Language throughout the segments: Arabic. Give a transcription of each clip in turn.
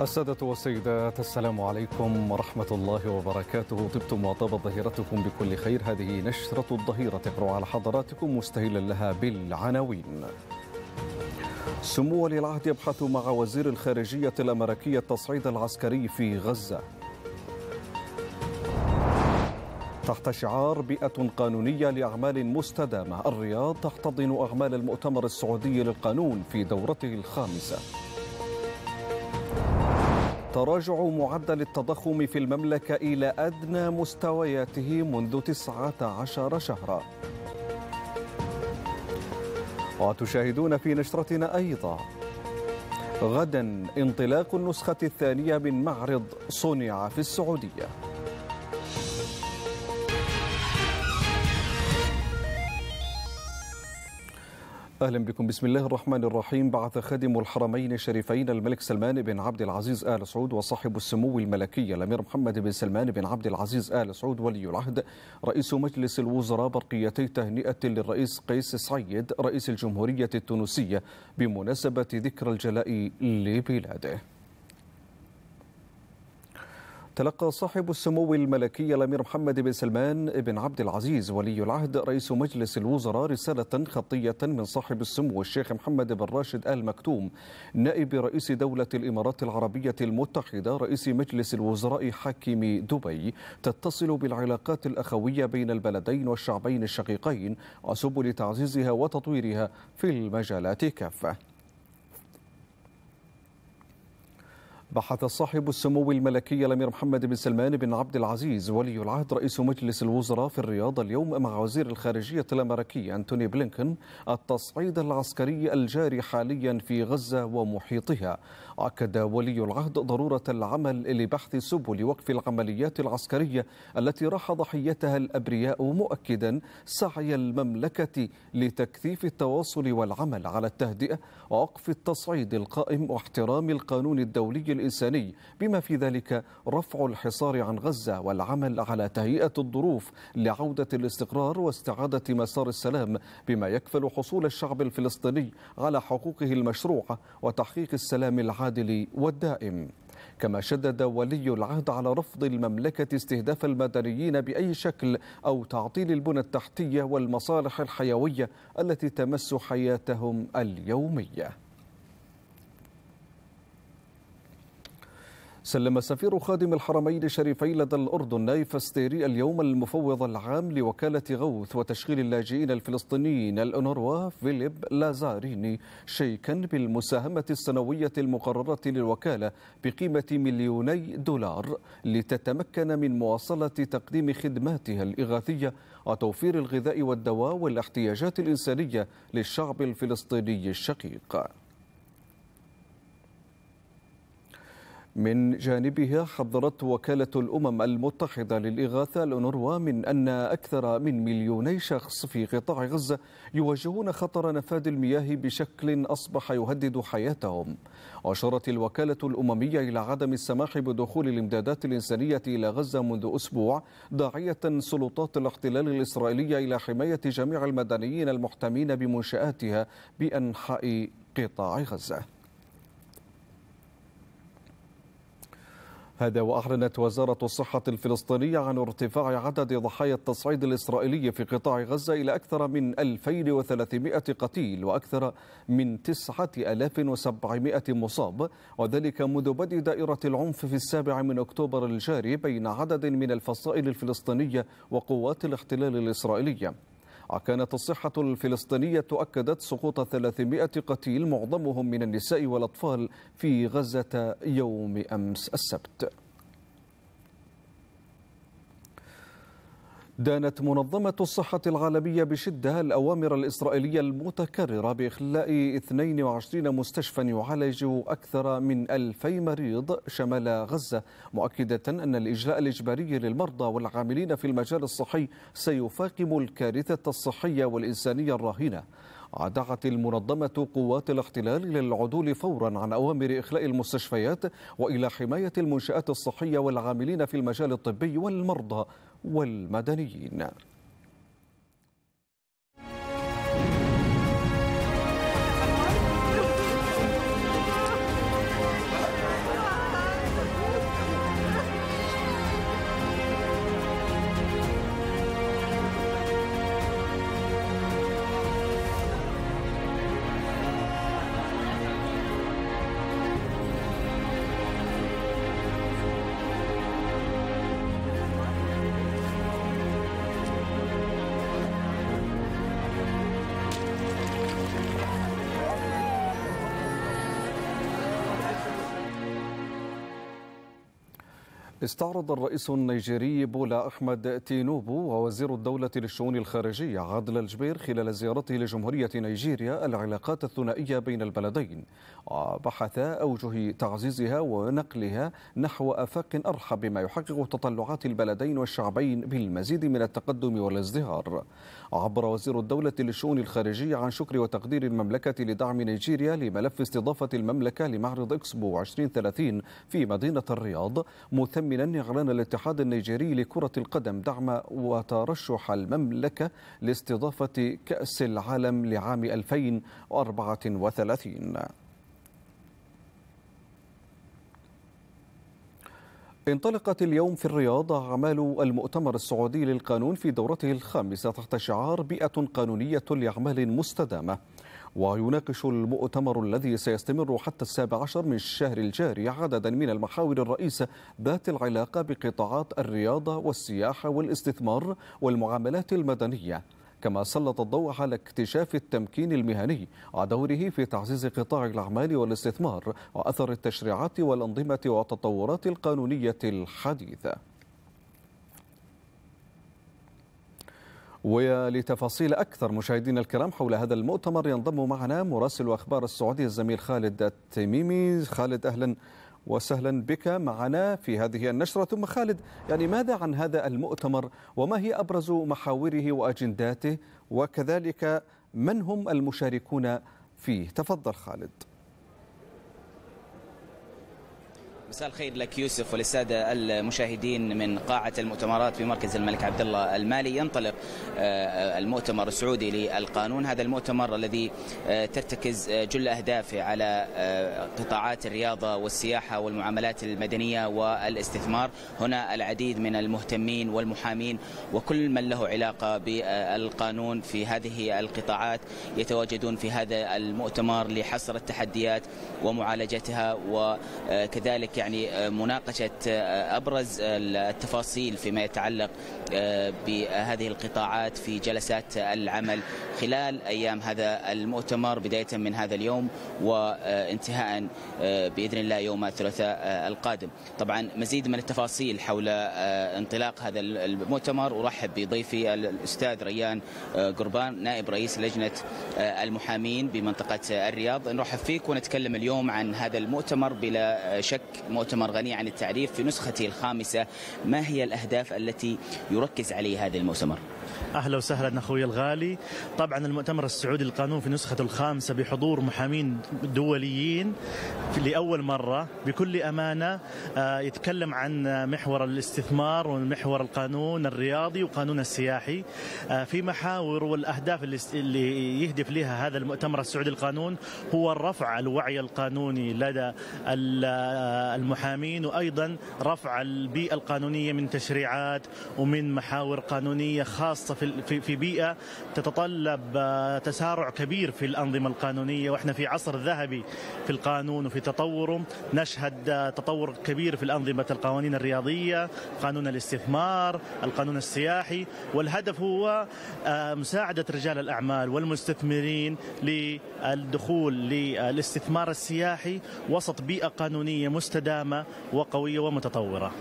السادة والسيدات السلام عليكم ورحمة الله وبركاته طبتم وطابت ظهيرتكم بكل خير هذه نشرة الظهيرة تقرع على حضراتكم مستهلا لها بالعناوين سمو ولي العهد يبحث مع وزير الخارجية الأمريكية التصعيد العسكري في غزة تحت شعار بيئة قانونية لأعمال مستدامة الرياض تحتضن أعمال المؤتمر السعودي للقانون في دورته الخامسة تراجع معدل التضخم في المملكة إلى أدنى مستوياته منذ 19 شهرا وتشاهدون في نشرتنا أيضا غدا انطلاق النسخة الثانية من معرض صنع في السعودية أهلا بكم بسم الله الرحمن الرحيم بعث خادم الحرمين الشريفين الملك سلمان بن عبد العزيز آل سعود وصاحب السمو الملكي الأمير محمد بن سلمان بن عبد العزيز آل سعود ولي العهد رئيس مجلس الوزراء برقيتي تهنئة للرئيس قيس سعيد رئيس الجمهورية التونسية بمناسبة ذكرى الجلاء لبلاده تلقى صاحب السمو الملكي الامير محمد بن سلمان بن عبد العزيز ولي العهد رئيس مجلس الوزراء رساله خطيه من صاحب السمو الشيخ محمد بن راشد ال مكتوم نائب رئيس دوله الامارات العربيه المتحده رئيس مجلس الوزراء حاكم دبي تتصل بالعلاقات الاخويه بين البلدين والشعبين الشقيقين وسبل تعزيزها وتطويرها في المجالات كافه بحث صاحب السمو الملكي الامير محمد بن سلمان بن عبد العزيز ولي العهد رئيس مجلس الوزراء في الرياض اليوم مع وزير الخارجيه الامريكي انتوني بلينكن التصعيد العسكري الجاري حاليا في غزه ومحيطها. اكد ولي العهد ضروره العمل لبحث سبل وقف العمليات العسكريه التي راح ضحيتها الابرياء مؤكدا سعي المملكه لتكثيف التواصل والعمل على التهدئه ووقف التصعيد القائم واحترام القانون الدولي الإنساني بما في ذلك رفع الحصار عن غزة والعمل على تهيئة الظروف لعودة الاستقرار واستعادة مسار السلام بما يكفل حصول الشعب الفلسطيني على حقوقه المشروعة وتحقيق السلام العادل والدائم كما شدد ولي العهد على رفض المملكة استهداف المدنيين بأي شكل أو تعطيل البنى التحتية والمصالح الحيوية التي تمس حياتهم اليومية سلم سفير خادم الحرمين الشريفين لدى الأردن نايف ستيري اليوم المفوض العام لوكالة غوث وتشغيل اللاجئين الفلسطينيين الأنوروا فيليب لازاريني شيكا بالمساهمة السنوية المقررة للوكالة بقيمة مليوني دولار لتتمكن من مواصلة تقديم خدماتها الإغاثية وتوفير الغذاء والدواء والاحتياجات الإنسانية للشعب الفلسطيني الشقيق من جانبها حذرت وكالة الأمم المتحدة للإغاثة الأنروا من أن أكثر من مليوني شخص في قطاع غزة يواجهون خطر نفاد المياه بشكل أصبح يهدد حياتهم أشارت الوكالة الأممية إلى عدم السماح بدخول الإمدادات الإنسانية إلى غزة منذ أسبوع داعية سلطات الاحتلال الإسرائيلية إلى حماية جميع المدنيين المحتمين بمنشآتها بأنحاء قطاع غزة هذا وأعلنت وزارة الصحة الفلسطينية عن ارتفاع عدد ضحايا التصعيد الإسرائيلي في قطاع غزة إلى أكثر من 2300 قتيل وأكثر من 9700 مصاب وذلك منذ بدء دائرة العنف في السابع من أكتوبر الجاري بين عدد من الفصائل الفلسطينية وقوات الاحتلال الإسرائيلية كانت الصحة الفلسطينية أكدت سقوط 300 قتيل معظمهم من النساء والأطفال في غزة يوم أمس السبت دانت منظمة الصحة العالمية بشدة الأوامر الإسرائيلية المتكررة بإخلاء 22 مستشفى يعالج أكثر من 2000 مريض شمال غزة مؤكدة أن الإجراء الإجباري للمرضى والعاملين في المجال الصحي سيفاقم الكارثة الصحية والإنسانية الراهنة دعت المنظمة قوات الاحتلال إلى العدول فورا عن أوامر إخلاء المستشفيات وإلى حماية المنشآت الصحية والعاملين في المجال الطبي والمرضى والمدنيين استعرض الرئيس النيجيري بولا أحمد تينوبو ووزير الدولة للشؤون الخارجية عادل الجبير خلال زيارته لجمهورية نيجيريا العلاقات الثنائية بين البلدين وبحث أوجه تعزيزها ونقلها نحو آفاق أرحب بما يحقق تطلعات البلدين والشعبين بالمزيد من التقدم والازدهار عبر وزير الدولة للشؤون الخارجية عن شكر وتقدير المملكة لدعم نيجيريا لملف استضافة المملكة لمعرض إكسبو 2030 في مدينة الرياض مثمنا إعلان الاتحاد النيجيري لكرة القدم دعم وترشح المملكة لاستضافة كأس العالم لعام 2034 انطلقت اليوم في الرياض أعمال المؤتمر السعودي للقانون في دورته الخامسة تحت شعار بيئة قانونية لأعمال مستدامة ويناقش المؤتمر الذي سيستمر حتى السابع عشر من الشهر الجاري عددا من المحاور الرئيسة ذات العلاقة بقطاعات الرياضة والسياحة والاستثمار والمعاملات المدنية كما سلط الضوء على اكتشاف التمكين المهني ودوره في تعزيز قطاع الأعمال والاستثمار وأثر التشريعات والأنظمة والتطورات القانونية الحديثة ولتفاصيل أكثر مشاهدينا الكرام حول هذا المؤتمر ينضم معنا مراسل أخبار السعودية الزميل خالد التميمي خالد أهلا وسهلا بك معنا في هذه النشرة ثم خالد يعني ماذا عن هذا المؤتمر وما هي أبرز محاوره وأجنداته وكذلك من هم المشاركون فيه تفضل خالد مساء الخير لك يوسف وللساده المشاهدين من قاعه المؤتمرات في مركز الملك عبد الله المالي ينطلق آه، المؤتمر السعودي للقانون هذا المؤتمر الذي آه، ترتكز آه، جل اهدافه على قطاعات الرياضه والسياحه والمعاملات المدنيه والاستثمار هنا العديد من المهتمين والمحامين وكل من له علاقه بالقانون في هذه القطاعات يتواجدون في هذا المؤتمر لحصر التحديات ومعالجتها وكذلك يعني آه، مناقشة آه، أبرز آه، التفاصيل فيما يتعلق بهذه القطاعات في جلسات العمل خلال أيام هذا المؤتمر بداية من هذا اليوم وانتهاء بإذن الله يوم الثلاثاء القادم طبعا مزيد من التفاصيل حول انطلاق هذا المؤتمر أرحب بضيفي الأستاذ ريان قربان نائب رئيس لجنة المحامين بمنطقة الرياض نرحب فيك ونتكلم اليوم عن هذا المؤتمر بلا شك مؤتمر غني عن التعريف في نسخته الخامسة ما هي الأهداف التي يركز عليها هذا المؤتمر؟ اهلا وسهلا اخوي الغالي طبعا المؤتمر السعودي للقانون في نسخته الخامسه بحضور محامين دوليين لاول مره بكل امانه آه، يتكلم عن محور الاستثمار ومحور القانون الرياضي وقانون السياحي آه، في محاور والاهداف اللي يهدف لها هذا المؤتمر السعودي للقانون هو رفع الوعي القانوني لدى آه، المحامين وايضا رفع البيئه القانونيه من تشريعات ومن محاور قانونيه خاصه خاصه في في بيئه تتطلب آه، تسارع كبير في الانظمه القانونيه واحنا في عصر ذهبي في القانون وفي تطوره نشهد آه، تطور كبير في الانظمه القوانين الرياضيه، قانون الاستثمار، القانون السياحي والهدف هو آه، مساعده رجال الاعمال والمستثمرين للدخول للاستثمار السياحي وسط بيئه قانونيه مستدامه وقويه ومتطوره.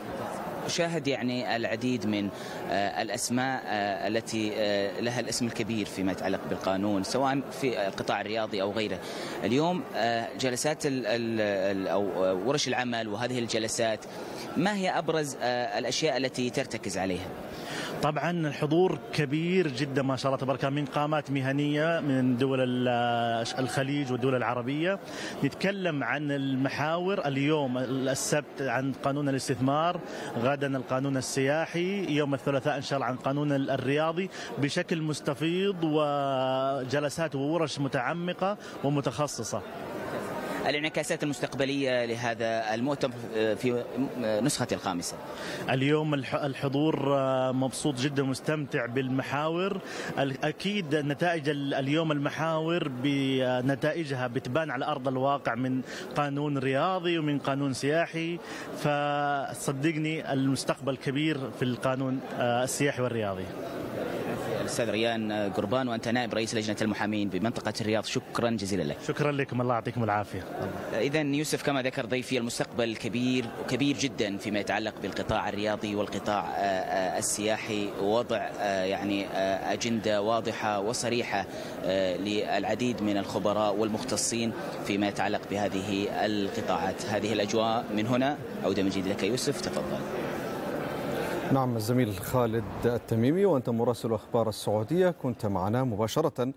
أشاهد يعني العديد من آه، الأسماء آه، التي آه، لها الاسم الكبير فيما يتعلق بالقانون سواء في القطاع الرياضي أو غيره اليوم جلسات أو ورش العمل وهذه الجلسات ما هي أبرز الأشياء التي ترتكز عليها؟ طبعا الحضور كبير جدا ما شاء الله تبارك الله من قامات مهنيه من دول الخليج والدول العربيه نتكلم عن المحاور اليوم السبت عن قانون الاستثمار غدا القانون السياحي يوم الثلاثاء ان شاء الله عن قانون الرياضي بشكل مستفيض وجلسات وورش متعمقه ومتخصصه الانعكاسات المستقبلية لهذا المؤتمر في نسخة الخامسة اليوم الحضور آه، مبسوط جدا مستمتع بالمحاور أكيد نتائج اليوم المحاور بنتائجها بتبان على أرض الواقع من قانون رياضي ومن قانون سياحي فصدقني المستقبل كبير في القانون آه، السياحي والرياضي الاستاذ ريان قربان وانت نائب رئيس لجنه المحامين بمنطقه الرياض شكرا جزيلا لك شكرا لكم الله يعطيكم العافيه اذا يوسف كما ذكر ضيفي المستقبل كبير وكبير جدا فيما يتعلق بالقطاع الرياضي والقطاع آه، آه، السياحي ووضع آه، يعني اجنده واضحه وصريحه للعديد من الخبراء والمختصين فيما يتعلق بهذه القطاعات هذه الاجواء من هنا عوده مجيد لك يوسف تفضل نعم الزميل خالد التميمي وأنت مراسل أخبار السعودية كنت معنا مباشرة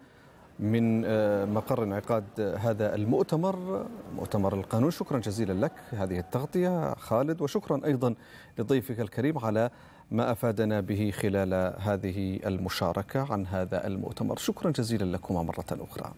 من آه، مقر انعقاد هذا المؤتمر مؤتمر القانون شكرا جزيلا لك هذه التغطية خالد وشكرا أيضا لضيفك الكريم على ما أفادنا به خلال هذه المشاركة عن هذا المؤتمر شكرا جزيلا لكما مرة أخرى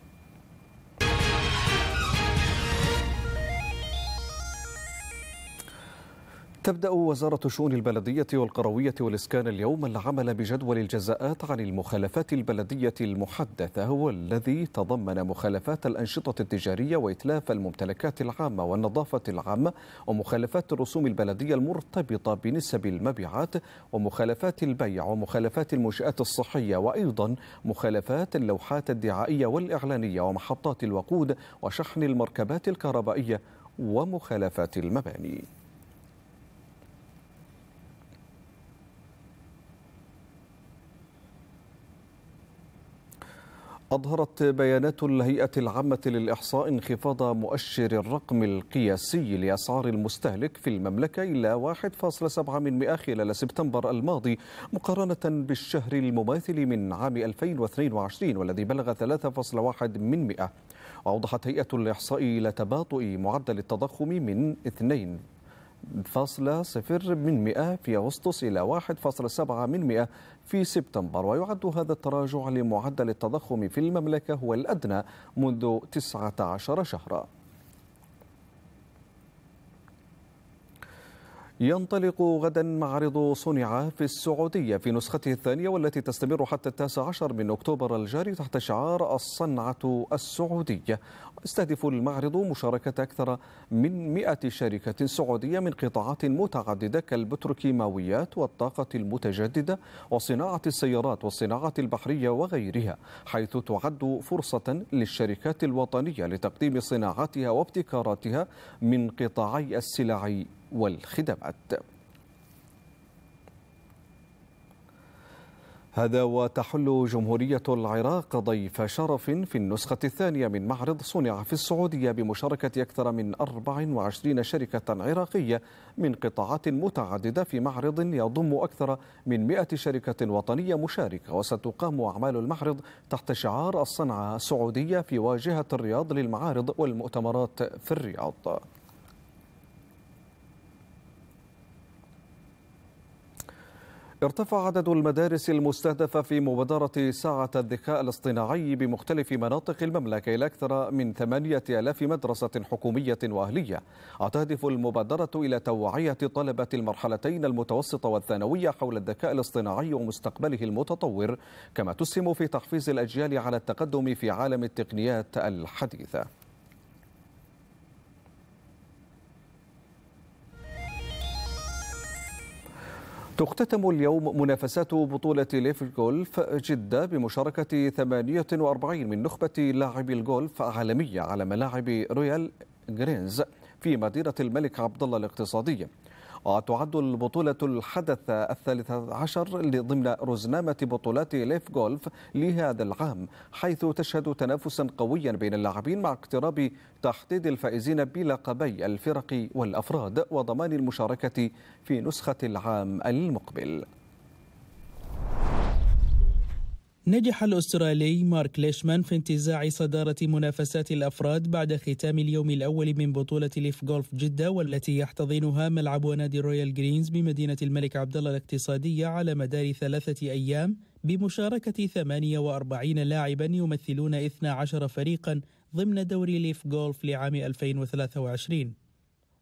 تبدأ وزارة شؤون البلدية والقروية والإسكان اليوم العمل بجدول الجزاءات عن المخالفات البلدية المحدثة والذي تضمن مخالفات الأنشطة التجارية وإتلاف الممتلكات العامة والنظافة العامة ومخالفات الرسوم البلدية المرتبطة بنسب المبيعات ومخالفات البيع ومخالفات المنشآت الصحية وأيضا مخالفات اللوحات الدعائية والإعلانية ومحطات الوقود وشحن المركبات الكهربائية ومخالفات المباني أظهرت بيانات الهيئة العامة للإحصاء انخفاض مؤشر الرقم القياسي لأسعار المستهلك في المملكة إلى 1.7 من خلال سبتمبر الماضي مقارنة بالشهر المماثل من عام 2022 والذي بلغ 3.1 من مئة. أوضحت هيئة الإحصاء إلى تباطؤ معدل التضخم من 1.0 من مئة في أغسطس إلى 1.7 من مئة في سبتمبر ويعد هذا التراجع لمعدل التضخم في المملكة هو الأدنى منذ 19 شهرًا ينطلق غدا معرض صنع في السعودية في نسخته الثانية والتي تستمر حتى التاسع عشر من أكتوبر الجاري تحت شعار الصنعة السعودية يستهدف المعرض مشاركة أكثر من 100 شركة سعودية من قطاعات متعددة كالبتروكيماويات والطاقة المتجددة وصناعة السيارات والصناعة البحرية وغيرها حيث تعد فرصة للشركات الوطنية لتقديم صناعاتها وابتكاراتها من قطاعي السلع والخدمات هذا وتحل جمهورية العراق ضيف شرف في النسخة الثانية من معرض صنع في السعودية بمشاركة أكثر من 24 شركة عراقية من قطاعات متعددة في معرض يضم أكثر من 100 شركة وطنية مشاركة وستقام أعمال المعرض تحت شعار الصنعة السعودية في واجهة الرياض للمعارض والمؤتمرات في الرياض ارتفع عدد المدارس المستهدفة في مبادرة ساعة الذكاء الاصطناعي بمختلف مناطق المملكة إلى أكثر من 8000 مدرسة حكومية وأهلية وتهدف المبادرة إلى توعية طلبة المرحلتين المتوسطة والثانوية حول الذكاء الاصطناعي ومستقبله المتطور كما تسهم في تحفيز الأجيال على التقدم في عالم التقنيات الحديثة تختتم اليوم منافسات بطولة ليف الجولف جدة بمشاركة 48 من نخبة لاعبي الجولف عالمية على ملاعب رويال جرينز في مدينة الملك عبدالله الاقتصادية وتعد البطولة الحدث الثالث عشر ضمن رزنامة بطولات ليف جولف لهذا العام حيث تشهد تنافسا قويا بين اللاعبين مع اقتراب تحديد الفائزين بلقبي الفرق والأفراد وضمان المشاركة في نسخة العام المقبل نجح الأسترالي مارك ليشمان في انتزاع صدارة منافسات الأفراد بعد ختام اليوم الأول من بطولة ليف جولف جدة والتي يحتضنها ملعب نادي رويال جرينز بمدينة الملك عبدالله الاقتصادية على مدار ثلاثة أيام بمشاركة 48 لاعبا يمثلون 12 فريقا ضمن دوري ليف جولف لعام 2023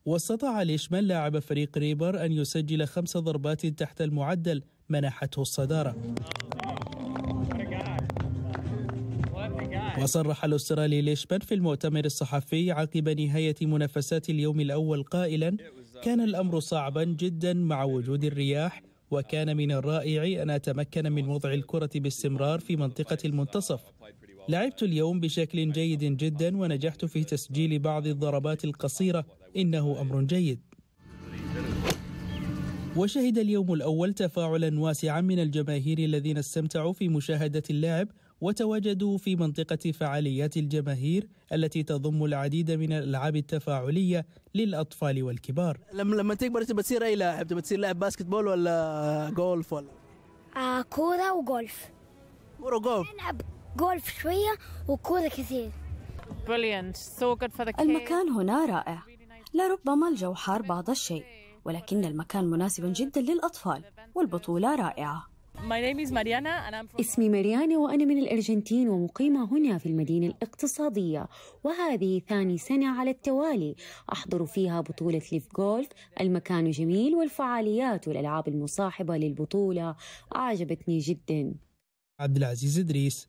واستطاع ليشمان لاعب فريق ريبر أن يسجل خمس ضربات تحت المعدل منحته الصدارة نعم. وصرح الاسترالي ليشبن في المؤتمر الصحفي عقب نهاية منافسات اليوم الأول قائلا كان الأمر صعبا جدا مع وجود الرياح وكان من الرائع أن أتمكن من وضع الكرة باستمرار في منطقة المنتصف لعبت اليوم بشكل جيد جدا ونجحت في تسجيل بعض الضربات القصيرة إنه أمر جيد وشهد اليوم الأول تفاعلا واسعا من الجماهير الذين استمتعوا في مشاهدة اللعب وتواجدوا في منطقة فعاليات الجماهير التي تضم العديد من الألعاب التفاعلية للأطفال والكبار لما تكبر تبغى تصير أي لاعب؟ تبي تصير لاعب باسكتبول ولا جولف ولا؟ آه كورة وجولف كورة وجولف نلعب جولف شوية وكورة كثير المكان هنا رائع لربما الجو حار بعض الشيء ولكن المكان مناسب جدا للأطفال والبطولة رائعة اسمي ماريانا وأنا من الأرجنتين ومقيمة هنا في المدينة الاقتصادية وهذه ثاني سنة على التوالي أحضر فيها بطولة ليف جولف المكان جميل والفعاليات والألعاب المصاحبة للبطولة أعجبتني جدا عبد العزيز إدريس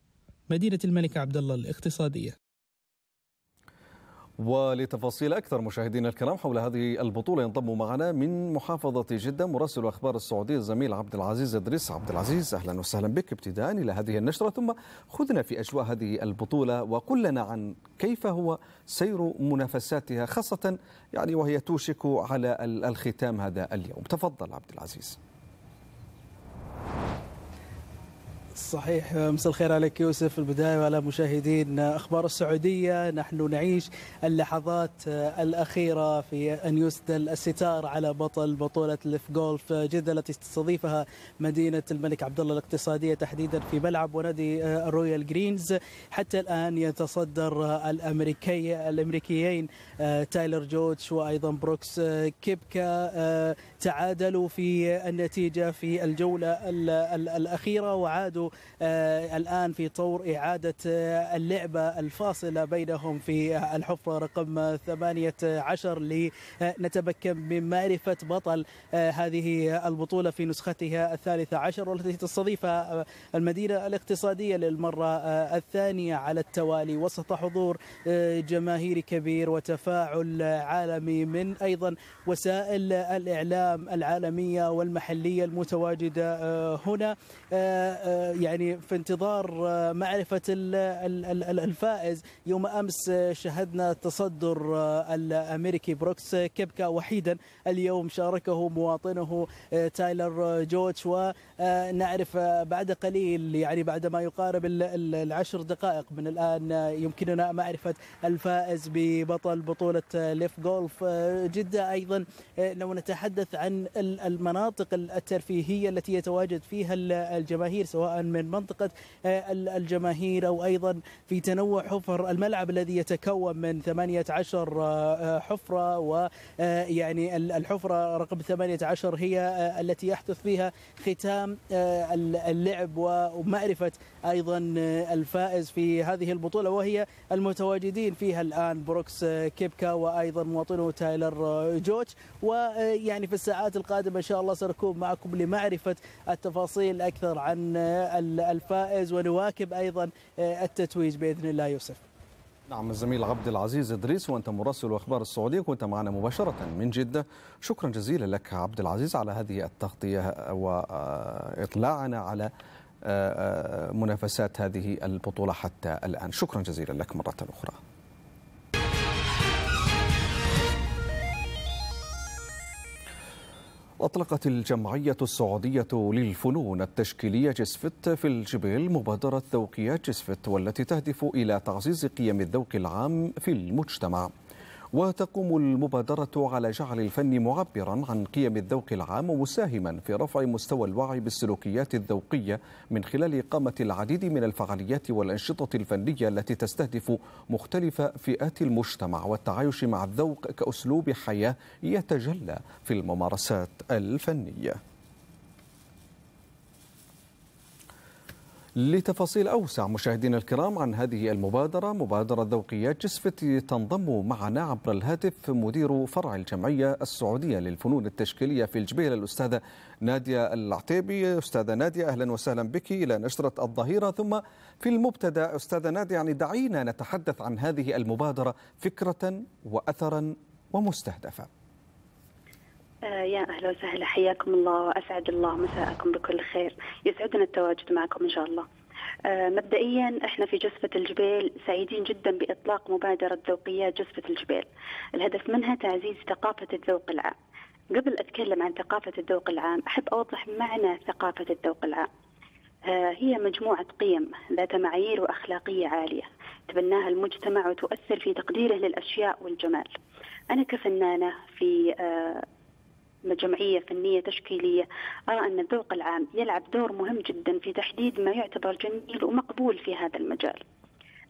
مدينة الملك عبد الله الاقتصادية ولتفاصيل أكثر مشاهدينا الكرام حول هذه البطولة ينضم معنا من محافظة جدة مراسل أخبار السعودية الزميل عبد العزيز إدريس عبد العزيز أهلا وسهلا بك ابتداء إلى هذه النشرة ثم خذنا في أجواء هذه البطولة وقل لنا عن كيف هو سير منافساتها خاصة يعني وهي توشك على الختام هذا اليوم تفضل عبد العزيز صحيح مساء الخير عليك يوسف في البداية وعلى مشاهدين أخبار السعودية نحن نعيش اللحظات الأخيرة في أن يسدل الستار على بطل بطولة الاف جولف جدة التي تستضيفها مدينة الملك عبد الله الاقتصادية تحديدا في ملعب ونادي رويال جرينز حتى الآن يتصدر الأمريكي الأمريكيين تايلر جوتش وأيضا بروكس كيبكا تعادلوا في النتيجة في الجولة الأخيرة وعادوا آه، الآن في طور إعادة آه، اللعبة الفاصلة بينهم في آه، الحفرة رقم 18 لنتمكن من معرفة بطل هذه البطولة في نسختها الثالثة عشر والتي تستضيفها المدينة الاقتصادية للمرة الثانية على التوالي وسط حضور جماهيري كبير وتفاعل عالمي من أيضا وسائل الإعلام العالمية والمحلية المتواجدة هنا يعني في انتظار آه، معرفة الفائز يوم أمس آه، شهدنا تصدر آه، الأمريكي بروكس كبكا وحيدا اليوم شاركه مواطنه تايلر جوتش ونعرف بعد قليل يعني بعد ما يقارب العشر دقائق من الآن يمكننا معرفة الفائز ببطل بطولة ليف جولف جدة أيضا لو نتحدث عن المناطق الترفيهية التي يتواجد فيها الجماهير سواء من منطقة آه، الجماهير أو أيضا في تنوع حفر الملعب الذي يتكون من 18 آه، آه، حفرة ويعني الحفرة رقم 18 هي التي يحدث فيها ختام اللعب ومعرفة أيضا الفائز في هذه البطولة وهي المتواجدين فيها الآن بروكس كيبكا وأيضا مواطنه تايلر جوتش ويعني في الساعات القادمة إن شاء الله سنكون معكم لمعرفة التفاصيل أكثر عن الفائز ونواكب ايضا آه، التتويج باذن الله يوسف. نعم الزميل عبد العزيز ادريس وانت مراسل اخبار السعوديه كنت معنا مباشره من جده شكرا جزيلا لك عبد العزيز على هذه التغطيه آه، واطلاعنا على آه، منافسات هذه البطوله حتى الان شكرا جزيلا لك مره اخرى. أطلقت الجمعية السعودية للفنون التشكيلية جسفت في الجبيل مبادرة ذوقيات جسفت والتي تهدف إلى تعزيز قيم الذوق العام في المجتمع وتقوم المبادرة على جعل الفن معبرا عن قيم الذوق العام ومساهما في رفع مستوى الوعي بالسلوكيات الذوقية من خلال إقامة العديد من الفعاليات والأنشطة الفنية التي تستهدف مختلف فئات المجتمع والتعايش مع الذوق كأسلوب حياة يتجلى في الممارسات الفنية لتفاصيل أوسع مشاهدينا الكرام عن هذه المبادرة مبادرة ذوقيات جسفتي تنضم معنا عبر الهاتف مدير فرع الجمعية السعودية للفنون التشكيلية في الجبيل الأستاذة نادية العتيبي أستاذة نادية أهلا وسهلا بك إلى نشرة الظهيرة ثم في المبتدأ أستاذة نادية يعني دعينا نتحدث عن هذه المبادرة فكرة وأثرا ومستهدفة آه، يا اهلا وسهلا حياكم الله واسعد الله مساءكم بكل خير يسعدنا التواجد معكم ان شاء الله آه، مبدئيا احنا في جسفة الجبيل سعيدين جدا باطلاق مبادرة ذوقيات جسفة الجبيل الهدف منها تعزيز ثقافة الذوق العام قبل اتكلم عن ثقافة الذوق العام احب اوضح معنى ثقافة الذوق العام آه، هي مجموعة قيم ذات معايير وأخلاقية عالية تبناها المجتمع وتؤثر في تقديره للأشياء والجمال أنا كفنانة في جمعية فنية تشكيلية أرى أن الذوق العام يلعب دور مهم جدا في تحديد ما يعتبر جميل ومقبول في هذا المجال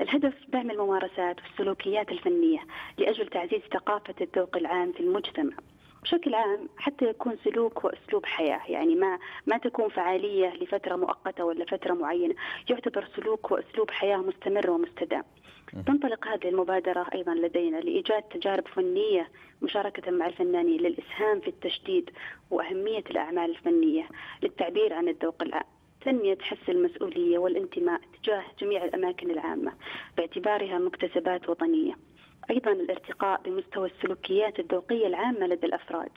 الهدف دعم الممارسات والسلوكيات الفنية لأجل تعزيز ثقافة الذوق العام في المجتمع بشكل عام حتى يكون سلوك واسلوب حياه يعني ما ما تكون فعاليه لفتره مؤقته ولا فتره معينه يعتبر سلوك واسلوب حياه مستمر ومستدام تنطلق هذه المبادرة أيضا لدينا لإيجاد تجارب فنية مشاركة مع الفنانين للإسهام في التشديد وأهمية الأعمال الفنية للتعبير عن الذوق العام تنمية حس المسؤولية والانتماء تجاه جميع الأماكن العامة باعتبارها مكتسبات وطنية أيضا الارتقاء بمستوى السلوكيات الذوقية العامة لدى الأفراد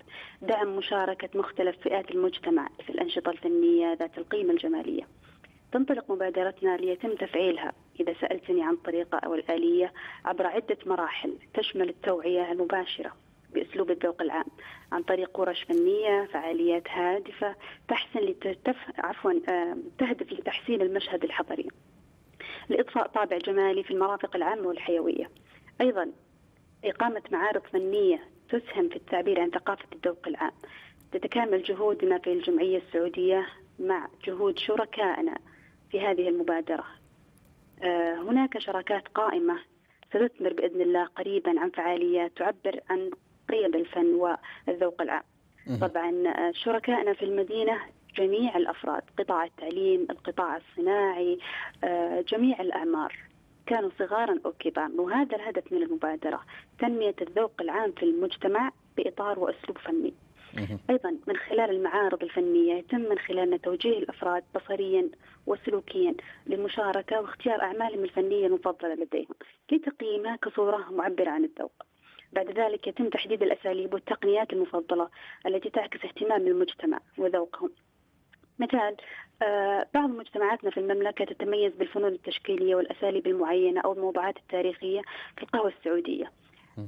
دعم مشاركة مختلف فئات المجتمع في الأنشطة الفنية ذات القيمة الجمالية تنطلق مبادرتنا ليتم تفعيلها إذا سألتني عن الطريقة أو الآلية عبر عدة مراحل تشمل التوعية المباشرة بأسلوب الذوق العام عن طريق ورش فنية فعاليات هادفة تحسن لتف... عفوا تهدف لتحسين المشهد الحضري لإضفاء طابع جمالي في المرافق العامة والحيوية أيضا إقامة معارض فنية تسهم في التعبير عن ثقافة الذوق العام تتكامل جهودنا في الجمعية السعودية مع جهود شركائنا في هذه المبادرة آه، هناك شراكات قائمة ستثمر بإذن الله قريبا عن فعاليات تعبر عن قيم الفن والذوق العام طبعا آه، شركائنا في المدينة جميع الأفراد قطاع التعليم القطاع الصناعي آه، جميع الأعمار كانوا صغارا أو كبار وهذا الهدف من المبادرة تنمية الذوق العام في المجتمع بإطار وأسلوب فني أيضا من خلال المعارض الفنية يتم من خلالنا توجيه الأفراد بصريا وسلوكيا للمشاركة واختيار أعمالهم الفنية المفضلة لديهم لتقييمها كصورة معبرة عن الذوق بعد ذلك يتم تحديد الأساليب والتقنيات المفضلة التي تعكس اهتمام المجتمع وذوقهم مثال آه، بعض مجتمعاتنا في المملكة تتميز بالفنون التشكيلية والأساليب المعينة أو الموضوعات التاريخية كالقهوة السعودية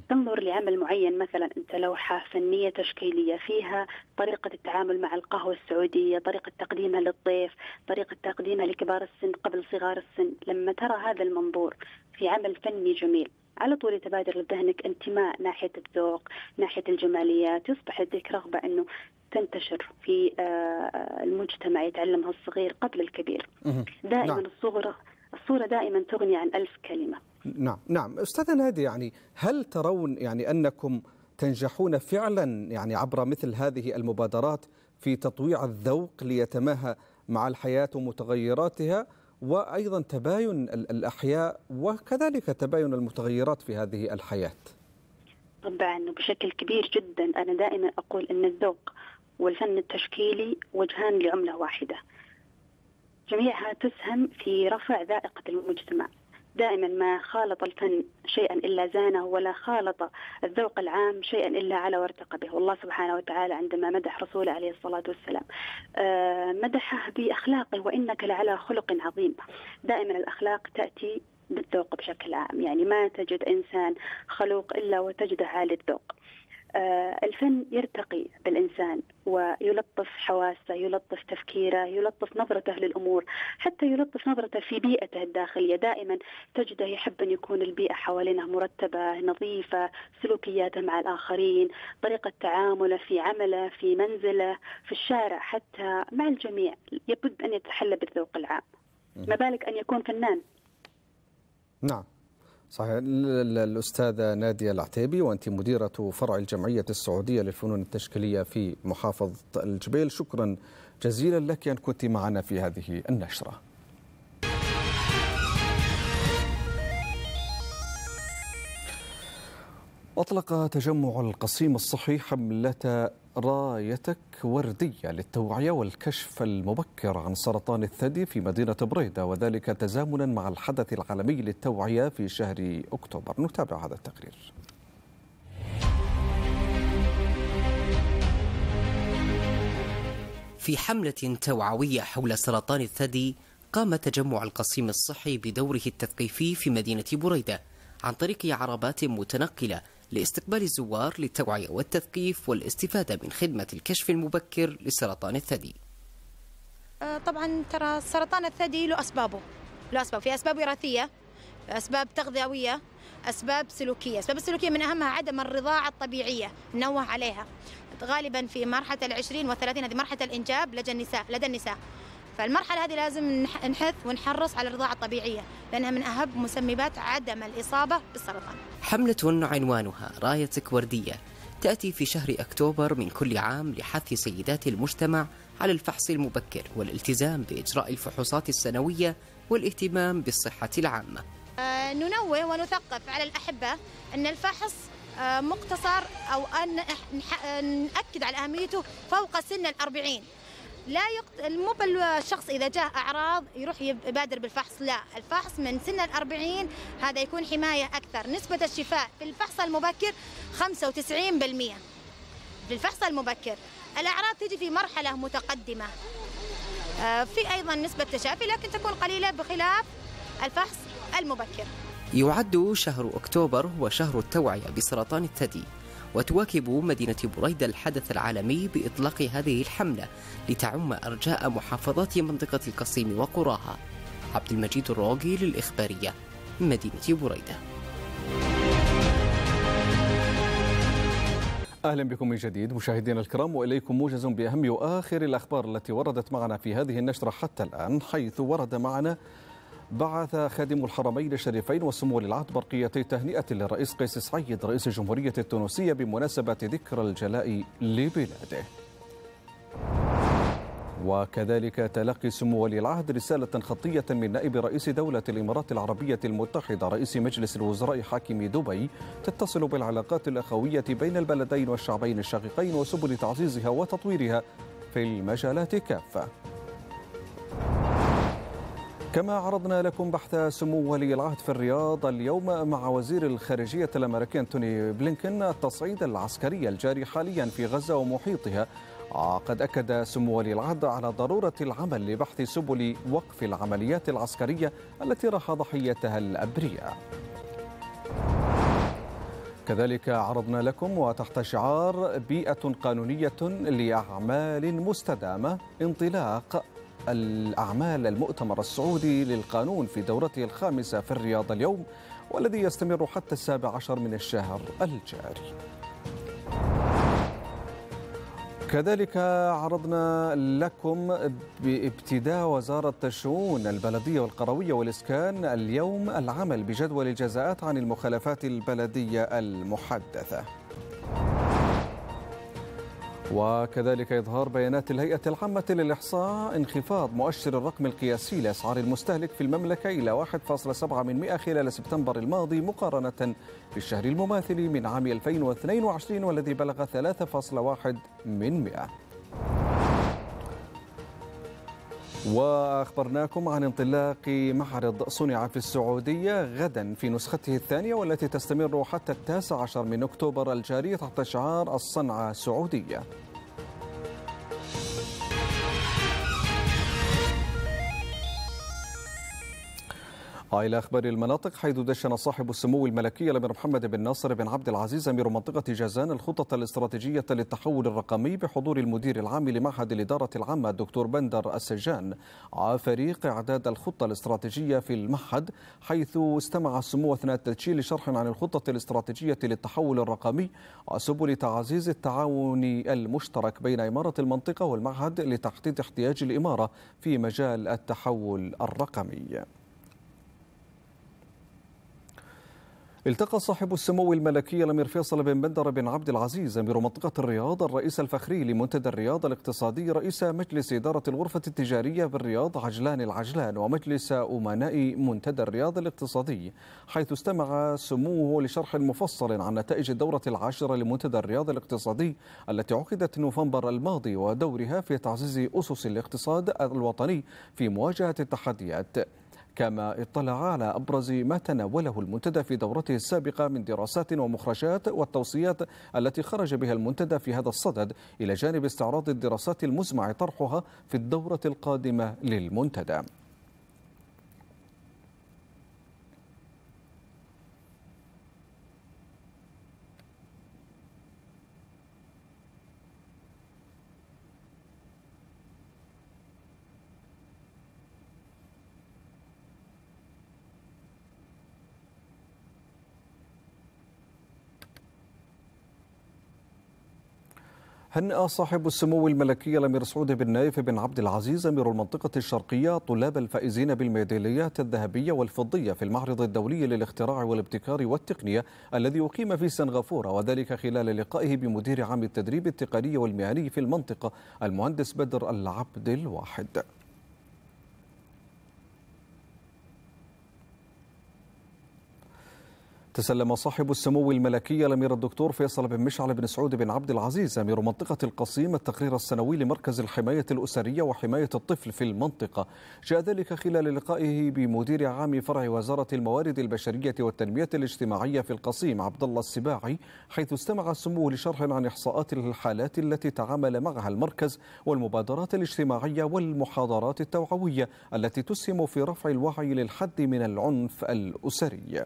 تنظر لعمل معين مثلا انت لوحه فنيه تشكيليه فيها طريقه التعامل مع القهوه السعوديه، طريقه تقديمها للضيف، طريقه تقديمها لكبار السن قبل صغار السن، لما ترى هذا المنظور في عمل فني جميل على طول يتبادر لذهنك انتماء ناحيه الذوق، ناحيه الجماليات، يصبح لديك رغبه انه تنتشر في آه، المجتمع يتعلمها الصغير قبل الكبير دائما نعم. الصغرى الصورة دائما تغني عن ألف كلمة نعم نعم أستاذة نادي يعني هل ترون يعني أنكم تنجحون فعلا يعني عبر مثل هذه المبادرات في تطويع الذوق ليتماهى مع الحياة ومتغيراتها وأيضا تباين الأحياء وكذلك تباين المتغيرات في هذه الحياة طبعا بشكل كبير جدا أنا دائما أقول أن الذوق والفن التشكيلي وجهان لعملة واحدة جميعها تسهم في رفع ذائقة المجتمع دائما ما خالط الفن شيئا إلا زانه ولا خالط الذوق العام شيئا إلا على وارتقى به والله سبحانه وتعالى عندما مدح رسوله عليه الصلاة والسلام آه، مدحه بأخلاقه وإنك لعلى خلق عظيم دائما الأخلاق تأتي بالذوق بشكل عام يعني ما تجد إنسان خلوق إلا وتجده عالي الذوق آه، الفن يرتقي بالإنسان ويلطف حواسه يلطف تفكيره يلطف نظرته للأمور حتى يلطف نظرته في بيئته الداخلية دائما تجده يحب أن يكون البيئة حوالينه مرتبة نظيفة سلوكياته مع الآخرين طريقة تعامله في عمله في منزله في الشارع حتى مع الجميع يبد أن يتحلى بالذوق العام ما بالك أن يكون فنان نعم صحيح الأستاذة نادية العتيبي وأنت مديرة فرع الجمعية السعودية للفنون التشكيلية في محافظة الجبيل شكرا جزيلا لك أن كنت معنا في هذه النشرة أطلق تجمع القصيم الصحي حملة رايتك وردية للتوعية والكشف المبكر عن سرطان الثدي في مدينة بريدة وذلك تزامنا مع الحدث العالمي للتوعية في شهر أكتوبر نتابع هذا التقرير في حملة توعوية حول سرطان الثدي قام تجمع القصيم الصحي بدوره التثقيفي في مدينة بريدة عن طريق عربات متنقلة لاستقبال الزوار للتوعية والتثقيف والاستفادة من خدمة الكشف المبكر لسرطان الثدي آه، طبعا ترى سرطان الثدي له أسبابه له أسباب في أسباب وراثية أسباب تغذوية أسباب سلوكية أسباب السلوكية من أهمها عدم الرضاعة الطبيعية نوه عليها غالبا في مرحلة العشرين والثلاثين هذه مرحلة الإنجاب لدى النساء لدى النساء فالمرحله هذه لازم نحث ونحرص على الرضاعه الطبيعيه لانها من اهم مسببات عدم الاصابه بالسرطان. حمله عنوانها رايتك ورديه تاتي في شهر اكتوبر من كل عام لحث سيدات المجتمع على الفحص المبكر والالتزام باجراء الفحوصات السنويه والاهتمام بالصحه العامه. أه ننوه ونثقف على الاحبه ان الفحص آه، مقتصر أو أن نأكد على أهميته فوق سن الأربعين لا يقت... مو بالشخص اذا جاه اعراض يروح يبادر بالفحص لا الفحص من سن ال40 هذا يكون حمايه اكثر نسبه الشفاء في الفحص المبكر 95% في الفحص المبكر الاعراض تجي في مرحله متقدمه آه، في ايضا نسبه تشافي لكن تكون قليله بخلاف الفحص المبكر يعد شهر اكتوبر هو شهر التوعيه بسرطان الثدي وتواكب مدينة بريدة الحدث العالمي بإطلاق هذه الحملة لتعم أرجاء محافظات منطقة القصيم وقراها عبد المجيد الراجي للإخبارية مدينة بريده اهلا بكم من جديد مشاهدينا الكرام واليكم موجز باهم واخر الاخبار التي وردت معنا في هذه النشره حتى الان حيث ورد معنا بعث خادم الحرمين الشريفين وسمو العهد برقيتي تهنئة للرئيس قيس سعيد رئيس الجمهورية التونسية بمناسبة ذكرى الجلاء لبلاده وكذلك تلقي سمو ولي العهد رسالة خطية من نائب رئيس دولة الإمارات العربية المتحدة رئيس مجلس الوزراء حاكم دبي تتصل بالعلاقات الأخوية بين البلدين والشعبين الشقيقين وسبل تعزيزها وتطويرها في المجالات كافة كما عرضنا لكم بحث سمو ولي العهد في الرياض اليوم مع وزير الخارجية الأمريكي أنتوني بلينكن التصعيد العسكري الجاري حاليا في غزة ومحيطها قد أكد سمو ولي العهد على ضرورة العمل لبحث سبل وقف العمليات العسكرية التي راح ضحيتها الأبرياء كذلك عرضنا لكم وتحت شعار بيئة قانونية لأعمال مستدامة انطلاق الأعمال المؤتمر السعودي للقانون في دورته الخامسة في الرياض اليوم والذي يستمر حتى السابع عشر من الشهر الجاري كذلك عرضنا لكم بابتداء وزارة الشؤون البلدية والقروية والإسكان اليوم العمل بجدول الجزاءات عن المخالفات البلدية المحدثة وكذلك إظهار بيانات الهيئة العامة للإحصاء انخفاض مؤشر الرقم القياسي لأسعار المستهلك في المملكة إلى 1.7 من 100 خلال سبتمبر الماضي مقارنة بالشهر المماثل من عام 2022 والذي بلغ 3.1 من 100 وأخبرناكم عن انطلاق معرض صنع في السعودية غدا في نسخته الثانية والتي تستمر حتى التاسع عشر من أكتوبر الجاري تحت شعار الصنعة سعودية وإلى أخبار المناطق حيث دشن صاحب السمو الملكي الأمير محمد بن ناصر بن عبد العزيز أمير منطقة جازان الخطط الاستراتيجية للتحول الرقمي بحضور المدير العام لمعهد الإدارة العامة الدكتور بندر السجان وفريق إعداد الخطة الاستراتيجية في المعهد حيث استمع السمو أثناء التدشين لشرح عن الخطة الاستراتيجية للتحول الرقمي وسبل تعزيز التعاون المشترك بين إمارة المنطقة والمعهد لتحديد احتياج الإمارة في مجال التحول الرقمي. التقى صاحب السمو الملكي الامير فيصل بن بندر بن عبد العزيز امير منطقه الرياض الرئيس الفخري لمنتدى الرياض الاقتصادي رئيس مجلس اداره الغرفه التجاريه بالرياض عجلان العجلان ومجلس امناء منتدى الرياض الاقتصادي حيث استمع سموه لشرح مفصل عن نتائج الدوره العاشره لمنتدى الرياض الاقتصادي التي عقدت نوفمبر الماضي ودورها في تعزيز اسس الاقتصاد الوطني في مواجهه التحديات كما اطلع على أبرز ما تناوله المنتدى في دورته السابقة من دراسات ومخرجات والتوصيات التي خرج بها المنتدى في هذا الصدد إلى جانب استعراض الدراسات المزمع طرحها في الدورة القادمة للمنتدى هنأ صاحب السمو الملكي الأمير سعود بن نايف بن عبد العزيز أمير المنطقة الشرقية طلاب الفائزين بالميداليات الذهبية والفضية في المعرض الدولي للاختراع والابتكار والتقنية الذي أقيم في سنغافورة وذلك خلال لقائه بمدير عام التدريب التقني والمهني في المنطقة المهندس بدر العبد الواحد تسلم صاحب السمو الملكي الامير الدكتور فيصل بن مشعل بن سعود بن عبد العزيز امير منطقه القصيم التقرير السنوي لمركز الحمايه الاسريه وحمايه الطفل في المنطقه جاء ذلك خلال لقائه بمدير عام فرع وزاره الموارد البشريه والتنميه الاجتماعيه في القصيم عبد الله السباعي حيث استمع السمو لشرح عن احصاءات الحالات التي تعامل معها المركز والمبادرات الاجتماعيه والمحاضرات التوعويه التي تسهم في رفع الوعي للحد من العنف الاسري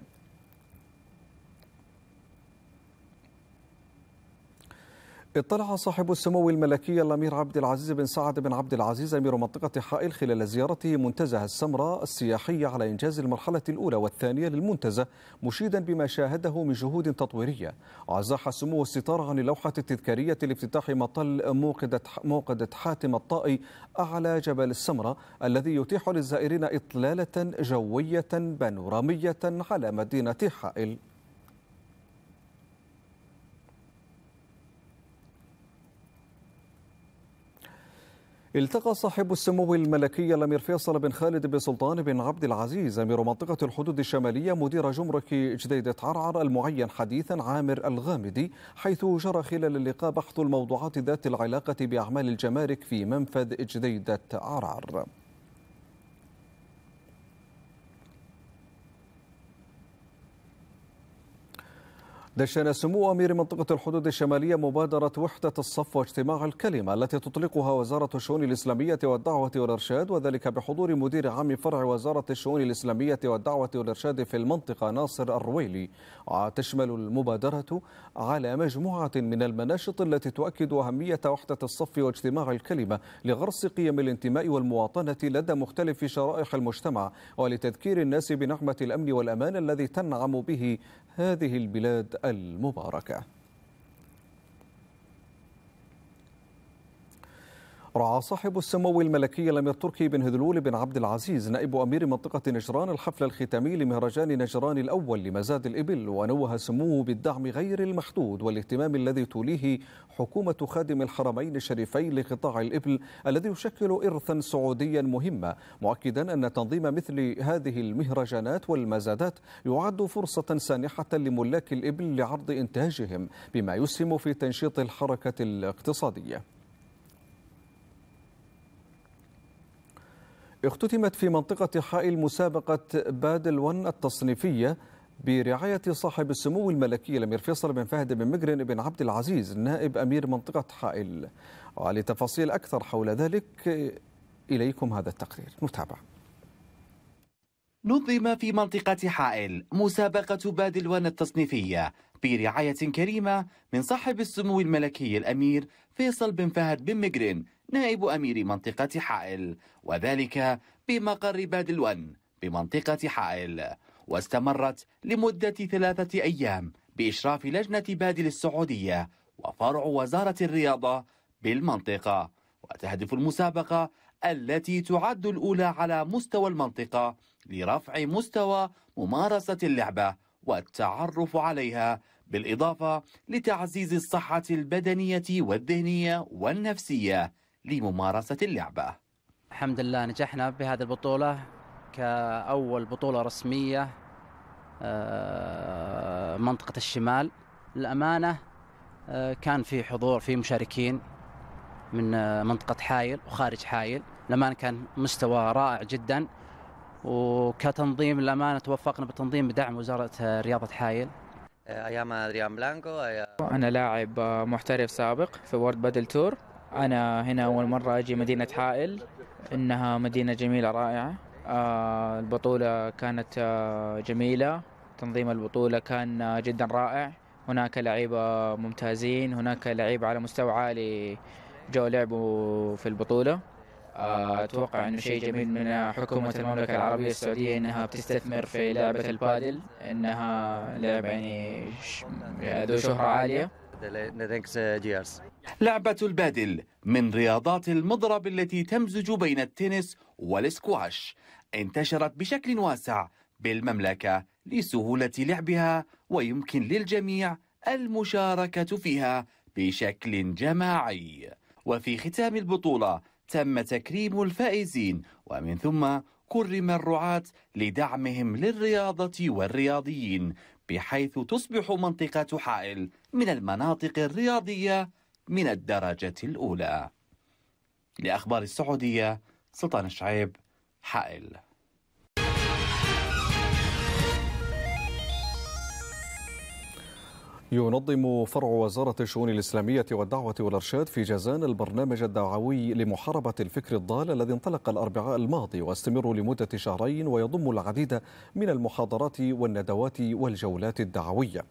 اطلع صاحب السمو الملكي الامير عبد العزيز بن سعد بن عبد العزيز امير منطقه حائل خلال زيارته منتزه السمراء السياحي على انجاز المرحله الاولى والثانيه للمنتزه مشيدا بما شاهده من جهود تطويريه وازاح سمو الستار عن اللوحه التذكاريه لافتتاح مطل موقده موقده حاتم الطائي اعلى جبل السمراء الذي يتيح للزائرين اطلاله جويه بانوراميه على مدينه حائل التقى صاحب السمو الملكي الامير فيصل بن خالد بن سلطان بن عبد العزيز امير منطقه الحدود الشماليه مدير جمرك جديده عرعر المعين حديثا عامر الغامدي حيث جرى خلال اللقاء بحث الموضوعات ذات العلاقه باعمال الجمارك في منفذ جديده عرعر. دشن سمو أمير منطقة الحدود الشمالية مبادرة وحدة الصف واجتماع الكلمة التي تطلقها وزارة الشؤون الإسلامية والدعوة والإرشاد وذلك بحضور مدير عام فرع وزارة الشؤون الإسلامية والدعوة والإرشاد في المنطقة ناصر الرويلي وتشمل المبادرة على مجموعة من المناشط التي تؤكد أهمية وحدة الصف واجتماع الكلمة لغرس قيم الانتماء والمواطنة لدى مختلف شرائح المجتمع ولتذكير الناس بنعمة الأمن والأمان الذي تنعم به هذه البلاد المباركة رعى صاحب السمو الملكي الامير تركي بن هذلول بن عبد العزيز نائب امير منطقه نجران الحفل الختامي لمهرجان نجران الاول لمزاد الابل ونوه سموه بالدعم غير المحدود والاهتمام الذي توليه حكومه خادم الحرمين الشريفين لقطاع الابل الذي يشكل ارثا سعوديا مهما مؤكدا ان تنظيم مثل هذه المهرجانات والمزادات يعد فرصه سانحه لملاك الابل لعرض انتاجهم بما يسهم في تنشيط الحركه الاقتصاديه اختتمت في منطقة حائل مسابقة بادل 1 التصنيفية برعاية صاحب السمو الملكي الأمير فيصل بن فهد بن مقرن بن عبد العزيز نائب أمير منطقة حائل ولتفاصيل أكثر حول ذلك إليكم هذا التقرير نتابع نظم في منطقة حائل مسابقة بادل 1 التصنيفية برعاية كريمة من صاحب السمو الملكي الأمير فيصل بن فهد بن مقرن نائب أمير منطقة حائل وذلك بمقر بادلون بمنطقة حائل واستمرت لمدة ثلاثة أيام بإشراف لجنة بادل السعودية وفرع وزارة الرياضة بالمنطقة وتهدف المسابقة التي تعد الأولى على مستوى المنطقة لرفع مستوى ممارسة اللعبة والتعرف عليها بالإضافة لتعزيز الصحة البدنية والذهنية والنفسية لممارسة اللعبة الحمد لله نجحنا بهذه البطولة كأول بطولة رسمية آه، منطقة الشمال الأمانة آه، كان في حضور في مشاركين من آه، منطقة حايل وخارج حايل الأمانة كان مستوى رائع جدا وكتنظيم الأمانة توفقنا بتنظيم بدعم وزارة رياضة حايل أنا لاعب محترف سابق في وورد بدل تور أنا هنا أول مرة أجي مدينة حائل إنها مدينة جميلة رائعة آه، البطولة كانت آه، جميلة تنظيم البطولة كان آه، جدا رائع هناك لعيبة ممتازين هناك لعيبة على مستوى عالي جو لعبوا في البطولة أتوقع أنه شيء جميل من حكومة المملكة العربية السعودية أنها بتستثمر في لعبة البادل أنها لعبة يعني, يعني ذو شهرة عالية Eh, لعبة البادل من رياضات المضرب التي تمزج بين التنس والسكواش انتشرت بشكل واسع بالمملكة لسهولة لعبها ويمكن للجميع المشاركة فيها بشكل جماعي وفي ختام البطولة تم تكريم الفائزين ومن ثم كرم الرعاة لدعمهم للرياضة والرياضيين بحيث تصبح منطقة حائل من المناطق الرياضية من الدرجة الأولى لأخبار السعودية سلطان الشعيب حائل ينظم فرع وزارة الشؤون الإسلامية والدعوة والإرشاد في جازان البرنامج الدعوي لمحاربة الفكر الضال الذي انطلق الأربعاء الماضي واستمر لمدة شهرين ويضم العديد من المحاضرات والندوات والجولات الدعوية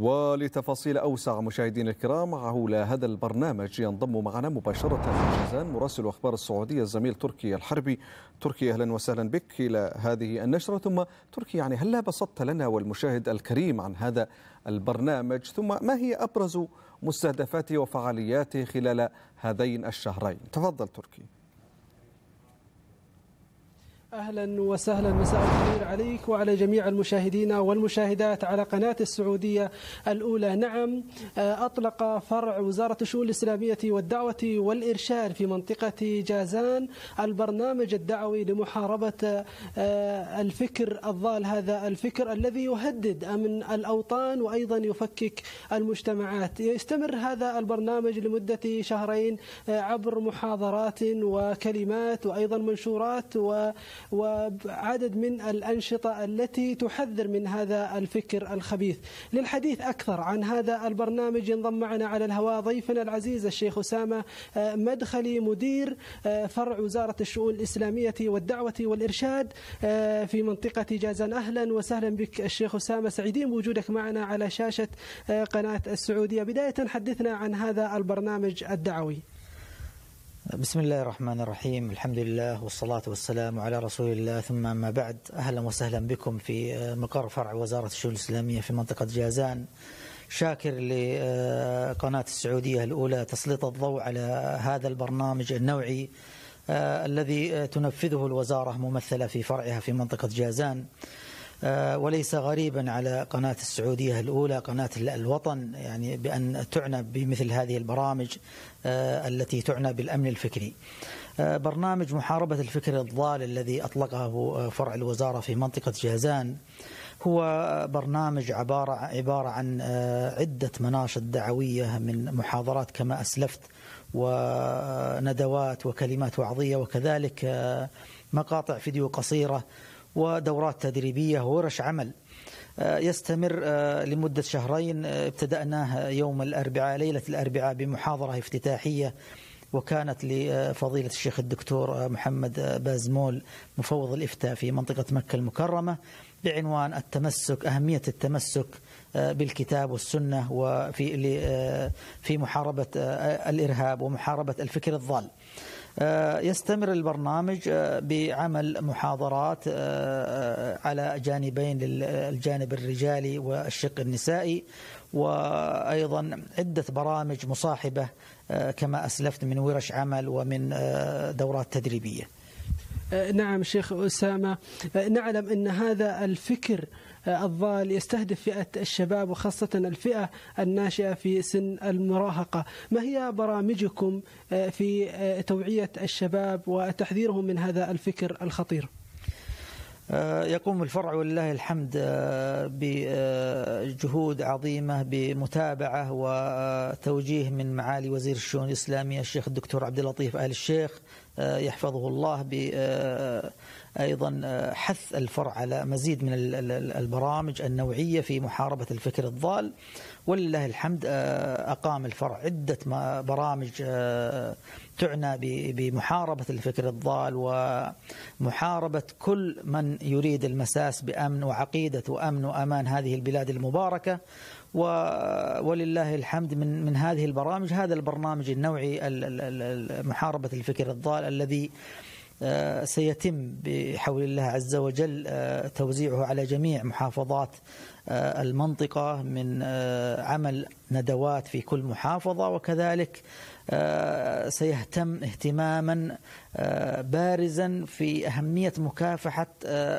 ولتفاصيل أوسع مشاهدينا الكرام حول هذا البرنامج ينضم معنا مباشرة من جازان مراسل أخبار السعودية الزميل تركي الحربي تركي أهلا وسهلا بك إلى هذه النشرة ثم تركي يعني هل بسطت لنا والمشاهد الكريم عن هذا البرنامج ثم ما هي أبرز مستهدفاته وفعالياته خلال هذين الشهرين تفضل تركي اهلا وسهلا مساء الخير عليك وعلى جميع المشاهدين والمشاهدات على قناه السعوديه الاولى نعم آه، اطلق فرع وزاره الشؤون الاسلاميه والدعوه والارشاد في منطقه جازان البرنامج الدعوي لمحاربه آه، الفكر الضال هذا الفكر الذي يهدد امن الاوطان وايضا يفكك المجتمعات يستمر هذا البرنامج لمده شهرين آه، عبر محاضرات وكلمات وايضا منشورات و وعدد من الأنشطة التي تحذر من هذا الفكر الخبيث للحديث أكثر عن هذا البرنامج ينضم معنا على الهواء ضيفنا العزيز الشيخ أسامة آه، مدخلي مدير آه، فرع وزارة الشؤون الإسلامية والدعوة والإرشاد آه، في منطقة جازان أهلا وسهلا بك الشيخ أسامة سعيدين بوجودك معنا على شاشة قناة السعودية بداية حدثنا عن هذا البرنامج الدعوي بسم الله الرحمن الرحيم الحمد لله والصلاة والسلام على رسول الله ثم ما بعد أهلا وسهلا بكم في مقر فرع وزارة الشؤون الإسلامية في منطقة جازان شاكر لقناة السعودية الأولى تسليط الضوء على هذا البرنامج النوعي الذي تنفذه الوزارة ممثلة في فرعها في منطقة جازان آه، وليس غريبا على قناة السعودية الأولى قناة الوطن يعني بأن تعنى بمثل هذه البرامج آه، التي تعنى بالأمن الفكري آه، برنامج محاربة الفكر الضال الذي أطلقه فرع الوزارة في منطقة جازان هو برنامج عبارة, عبارة عن عدة مناشط دعوية من محاضرات كما أسلفت وندوات وكلمات وعظية وكذلك مقاطع فيديو قصيرة ودورات تدريبية وورش عمل آه، يستمر آه، لمدة شهرين آه، ابتدأناه يوم الأربعاء ليلة الأربعاء بمحاضرة افتتاحية وكانت لفضيلة الشيخ الدكتور محمد بازمول مفوض الإفتاء في منطقة مكة المكرمة بعنوان التمسك أهمية التمسك بالكتاب والسنة وفي في محاربة الإرهاب ومحاربة الفكر الضال. آه، يستمر البرنامج آه، بعمل محاضرات آه، على جانبين الجانب الرجالي والشق النسائي وايضا عده برامج مصاحبه كما اسلفت من ورش عمل ومن دورات تدريبيه. نعم شيخ اسامه نعلم ان هذا الفكر الضال يستهدف فئة الشباب وخاصة الفئة الناشئة في سن المراهقة ما هي برامجكم آه، في آه، توعية الشباب وتحذيرهم من هذا الفكر الخطير؟ آه، يقوم الفرع ولله الحمد بجهود عظيمه بمتابعه وتوجيه من معالي وزير الشؤون الاسلاميه الشيخ الدكتور عبد اللطيف ال الشيخ يحفظه الله أيضا آه، حث الفرع على مزيد من البرامج النوعية في محاربة الفكر الضال ولله الحمد آه، أقام الفرع عدة برامج آه، تعنى بمحاربة الفكر الضال ومحاربة كل من يريد المساس بأمن وعقيدة وأمن وأمان هذه البلاد المباركة ولله الحمد من من هذه البرامج هذا البرنامج النوعي محاربة الفكر الضال الذي آه، سيتم بحول الله عز وجل آه، توزيعه على جميع محافظات آه، المنطقة من عمل ندوات في كل محافظة وكذلك سيهتم اهتماما بارزا في أهمية مكافحة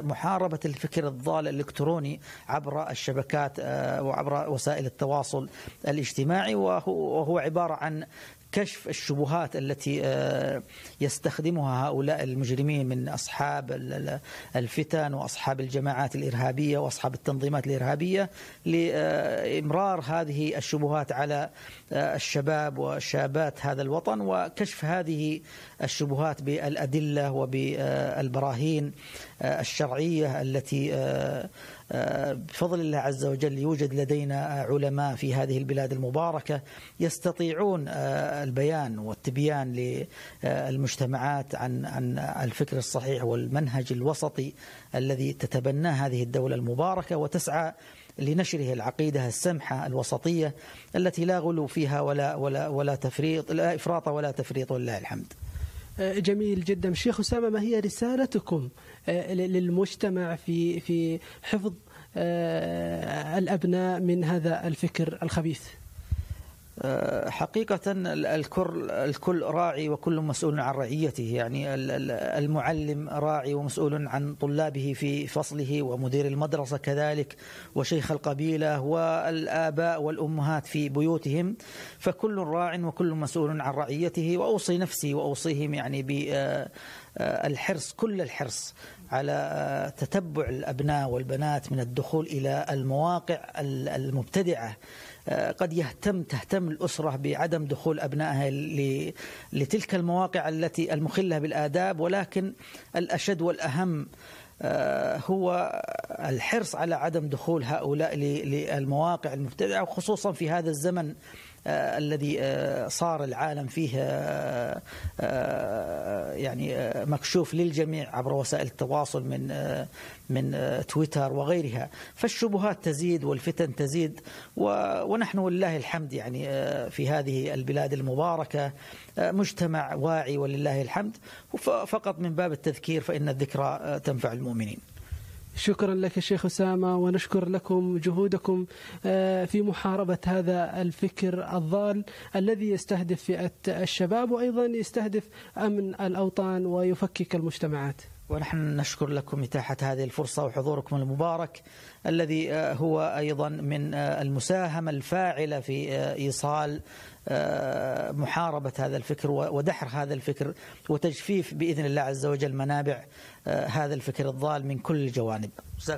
محاربة الفكر الضال الإلكتروني عبر الشبكات وعبر وسائل التواصل الاجتماعي وهو عبارة عن كشف الشبهات التي آه، يستخدمها هؤلاء المجرمين من اصحاب الفتن واصحاب الجماعات الارهابيه واصحاب التنظيمات الارهابيه لامرار آه، هذه الشبهات على آه، الشباب وشابات هذا الوطن وكشف هذه الشبهات بالادله وبالبراهين الشرعيه التي بفضل الله عز وجل يوجد لدينا علماء في هذه البلاد المباركة يستطيعون آه، البيان والتبيان للمجتمعات عن عن الفكر الصحيح والمنهج الوسطي الذي تتبناه هذه الدولة المباركة وتسعى لنشره العقيدة السمحة الوسطية التي لا غلو فيها ولا ولا ولا تفريط لا إفراط ولا تفريط ولله الحمد. آه، جميل جدا شيخ أسامة ما هي رسالتكم آه، للمجتمع في في حفظ آه، الابناء من هذا الفكر الخبيث آه، حقيقة الكل الكل راعي وكل مسؤول عن رعيته يعني المعلم راعي ومسؤول عن طلابه في فصله ومدير المدرسة كذلك وشيخ القبيلة والآباء والأمهات في بيوتهم فكل راع وكل مسؤول عن رعيته وأوصي نفسي وأوصيهم يعني آه، الحرص كل الحرص على آه، تتبع الأبناء والبنات من الدخول إلى المواقع المبتدعة آه، قد يهتم تهتم الأسرة بعدم دخول أبنائها لتلك المواقع التي المخلة بالآداب ولكن الأشد والأهم هو الحرص على عدم دخول هؤلاء للمواقع المبتدعة وخصوصا في هذا الزمن آه، الذي آه، صار العالم فيه آه، يعني مكشوف للجميع عبر وسائل التواصل من من تويتر وغيرها فالشبهات تزيد والفتن تزيد ونحن ولله الحمد يعني في هذه البلاد المباركة مجتمع واعي ولله الحمد فقط من باب التذكير فإن الذكرى تنفع المؤمنين شكرا لك الشيخ أسامة ونشكر لكم جهودكم آه، في محاربة هذا الفكر الضال الذي يستهدف فئة الشباب وأيضا يستهدف أمن الأوطان ويفكك المجتمعات ونحن نشكر لكم إتاحة هذه الفرصة وحضوركم المبارك الذي آه، هو أيضا من آه، المساهمة الفاعلة في إيصال آه، محاربة هذا الفكر ودحر هذا الفكر وتجفيف بإذن الله عز وجل منابع آه، هذا الفكر الضال من كل الجوانب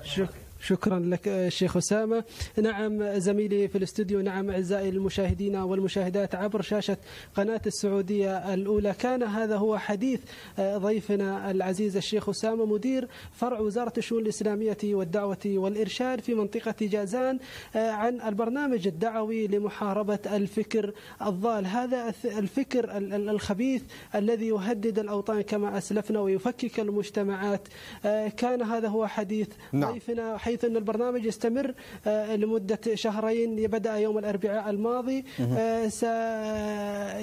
شكرا شكرا لك شيخ أسامة نعم زميلي في الاستوديو نعم أعزائي المشاهدين والمشاهدات عبر شاشة قناة السعودية الأولى كان هذا هو حديث آه، ضيفنا العزيز الشيخ أسامة مدير فرع وزارة الشؤون الإسلامية والدعوة والإرشاد في منطقة جازان آه، عن البرنامج الدعوي لمحاربة الفكر الضال هذا الفكر الخبيث الذي يهدد الأوطان كما أسلفنا ويفكك المجتمعات آه، كان هذا هو حديث نعم. ضيفنا بحيث أن البرنامج يستمر آه، لمدة شهرين بدأ يوم الأربعاء الماضي آه،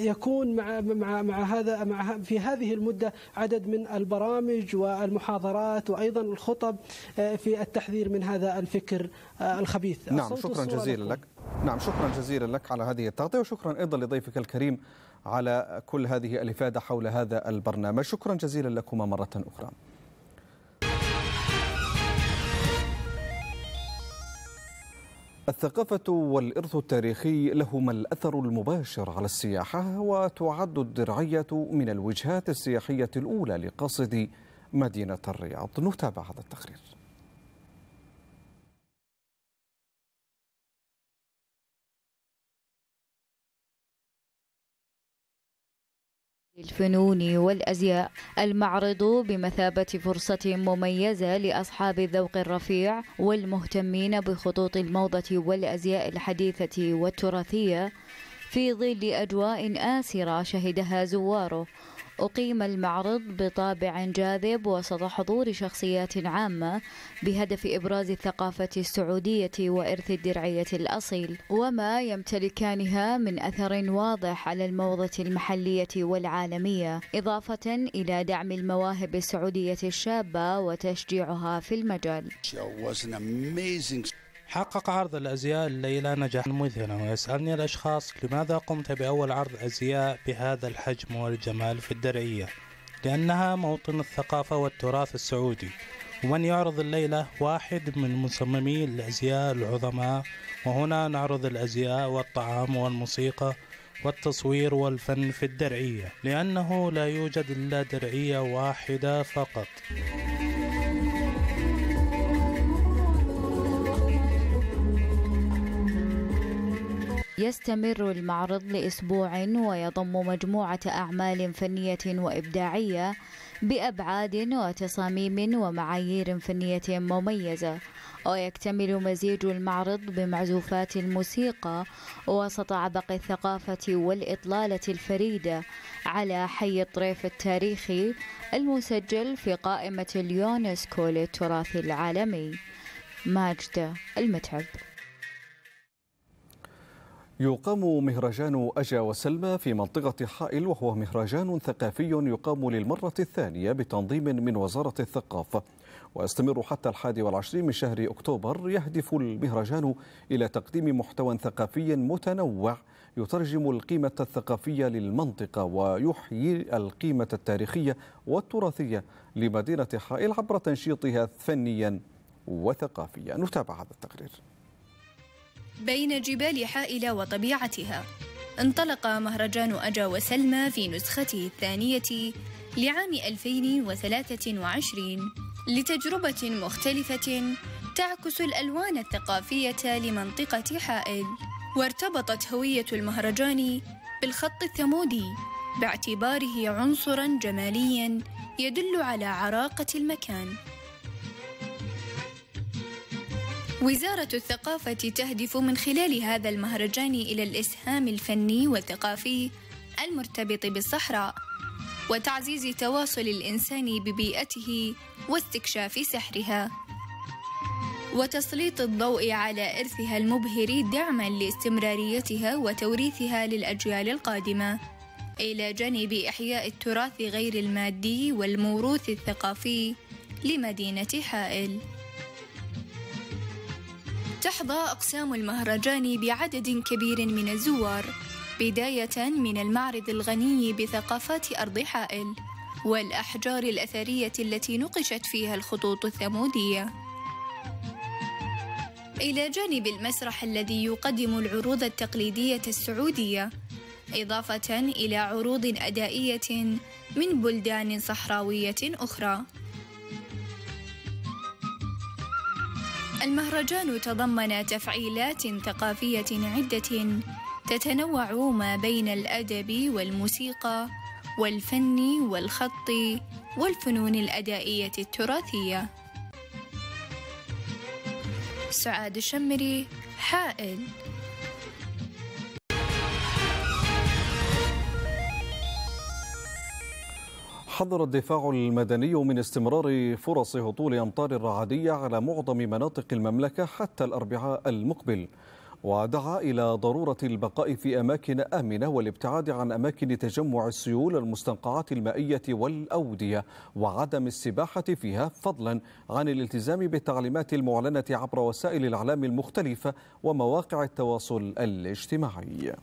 سيكون مع مع مع هذا مع في هذه المدة عدد من البرامج والمحاضرات وأيضا الخطب آه، في التحذير من هذا الفكر الخبيث نعم شكرا جزيلا لك نعم شكرا جزيلا لك على هذه التغطية وشكرا أيضا لضيفك الكريم على كل هذه الإفادة حول هذا البرنامج شكرا جزيلا لكما مرة أخرى الثقافة والإرث التاريخي لهما الأثر المباشر على السياحة وتعد الدرعية من الوجهات السياحية الأولى لقاصدي مدينة الرياض نتابع هذا التقرير الفنون والأزياء المعرض بمثابة فرصة مميزة لأصحاب الذوق الرفيع والمهتمين بخطوط الموضة والأزياء الحديثة والتراثية في ظل أجواء آسرة شهدها زواره أقيم المعرض بطابع جاذب وسط حضور شخصيات عامة بهدف إبراز الثقافة السعودية وإرث الدرعية الأصيل وما يمتلكانها من أثر واضح على الموضة المحلية والعالمية إضافة إلى دعم المواهب السعودية الشابة وتشجيعها في المجال حقق عرض الأزياء الليلة نجاحا مذهلا ويسألني الأشخاص لماذا قمت بأول عرض أزياء بهذا الحجم والجمال في الدرعية لأنها موطن الثقافة والتراث السعودي ومن يعرض الليلة واحد من مصممي الأزياء العظماء وهنا نعرض الأزياء والطعام والموسيقى والتصوير والفن في الدرعية لأنه لا يوجد إلا درعية واحدة فقط يستمر المعرض لأسبوع ويضم مجموعة أعمال فنية وإبداعية بأبعاد وتصاميم ومعايير فنية مميزة ويكتمل مزيج المعرض بمعزوفات الموسيقى وسط عبق الثقافة والإطلالة الفريدة على حي الطريف التاريخي المسجل في قائمة اليونسكو للتراث العالمي ماجدة المتعب يقام مهرجان أجا وسلمى في منطقة حائل وهو مهرجان ثقافي يقام للمرة الثانية بتنظيم من وزارة الثقافة ويستمر حتى الحادي والعشرين من شهر أكتوبر يهدف المهرجان إلى تقديم محتوى ثقافي متنوع يترجم القيمة الثقافية للمنطقة ويحيي القيمة التاريخية والتراثية لمدينة حائل عبر تنشيطها فنيا وثقافيا نتابع هذا التقرير بين جبال حائل وطبيعتها انطلق مهرجان أجا وسلمى في نسخته الثانية لعام 2023 لتجربة مختلفة تعكس الألوان الثقافية لمنطقة حائل وارتبطت هوية المهرجان بالخط الثمودي باعتباره عنصرا جماليا يدل على عراقة المكان وزارة الثقافة تهدف من خلال هذا المهرجان إلى الإسهام الفني والثقافي المرتبط بالصحراء وتعزيز تواصل الإنسان ببيئته واستكشاف سحرها وتسليط الضوء على إرثها المبهر دعما لاستمراريتها وتوريثها للأجيال القادمة إلى جانب إحياء التراث غير المادي والموروث الثقافي لمدينة حائل تحظى أقسام المهرجان بعدد كبير من الزوار بداية من المعرض الغني بثقافات أرض حائل والأحجار الأثرية التي نقشت فيها الخطوط الثمودية إلى جانب المسرح الذي يقدم العروض التقليدية السعودية إضافة إلى عروض أدائية من بلدان صحراوية أخرى المهرجان تضمن تفعيلات ثقافية عدة تتنوع ما بين الأدب والموسيقى والفن والخط والفنون الأدائية التراثية. سعاد الشمري حائل حذر الدفاع المدني من استمرار فرص هطول أمطار الرعدية على معظم مناطق المملكة حتى الأربعاء المقبل ودعا إلى ضرورة البقاء في أماكن آمنة والابتعاد عن أماكن تجمع السيول المستنقعات المائية والأودية وعدم السباحة فيها فضلا عن الالتزام بالتعليمات المعلنة عبر وسائل الإعلام المختلفة ومواقع التواصل الاجتماعي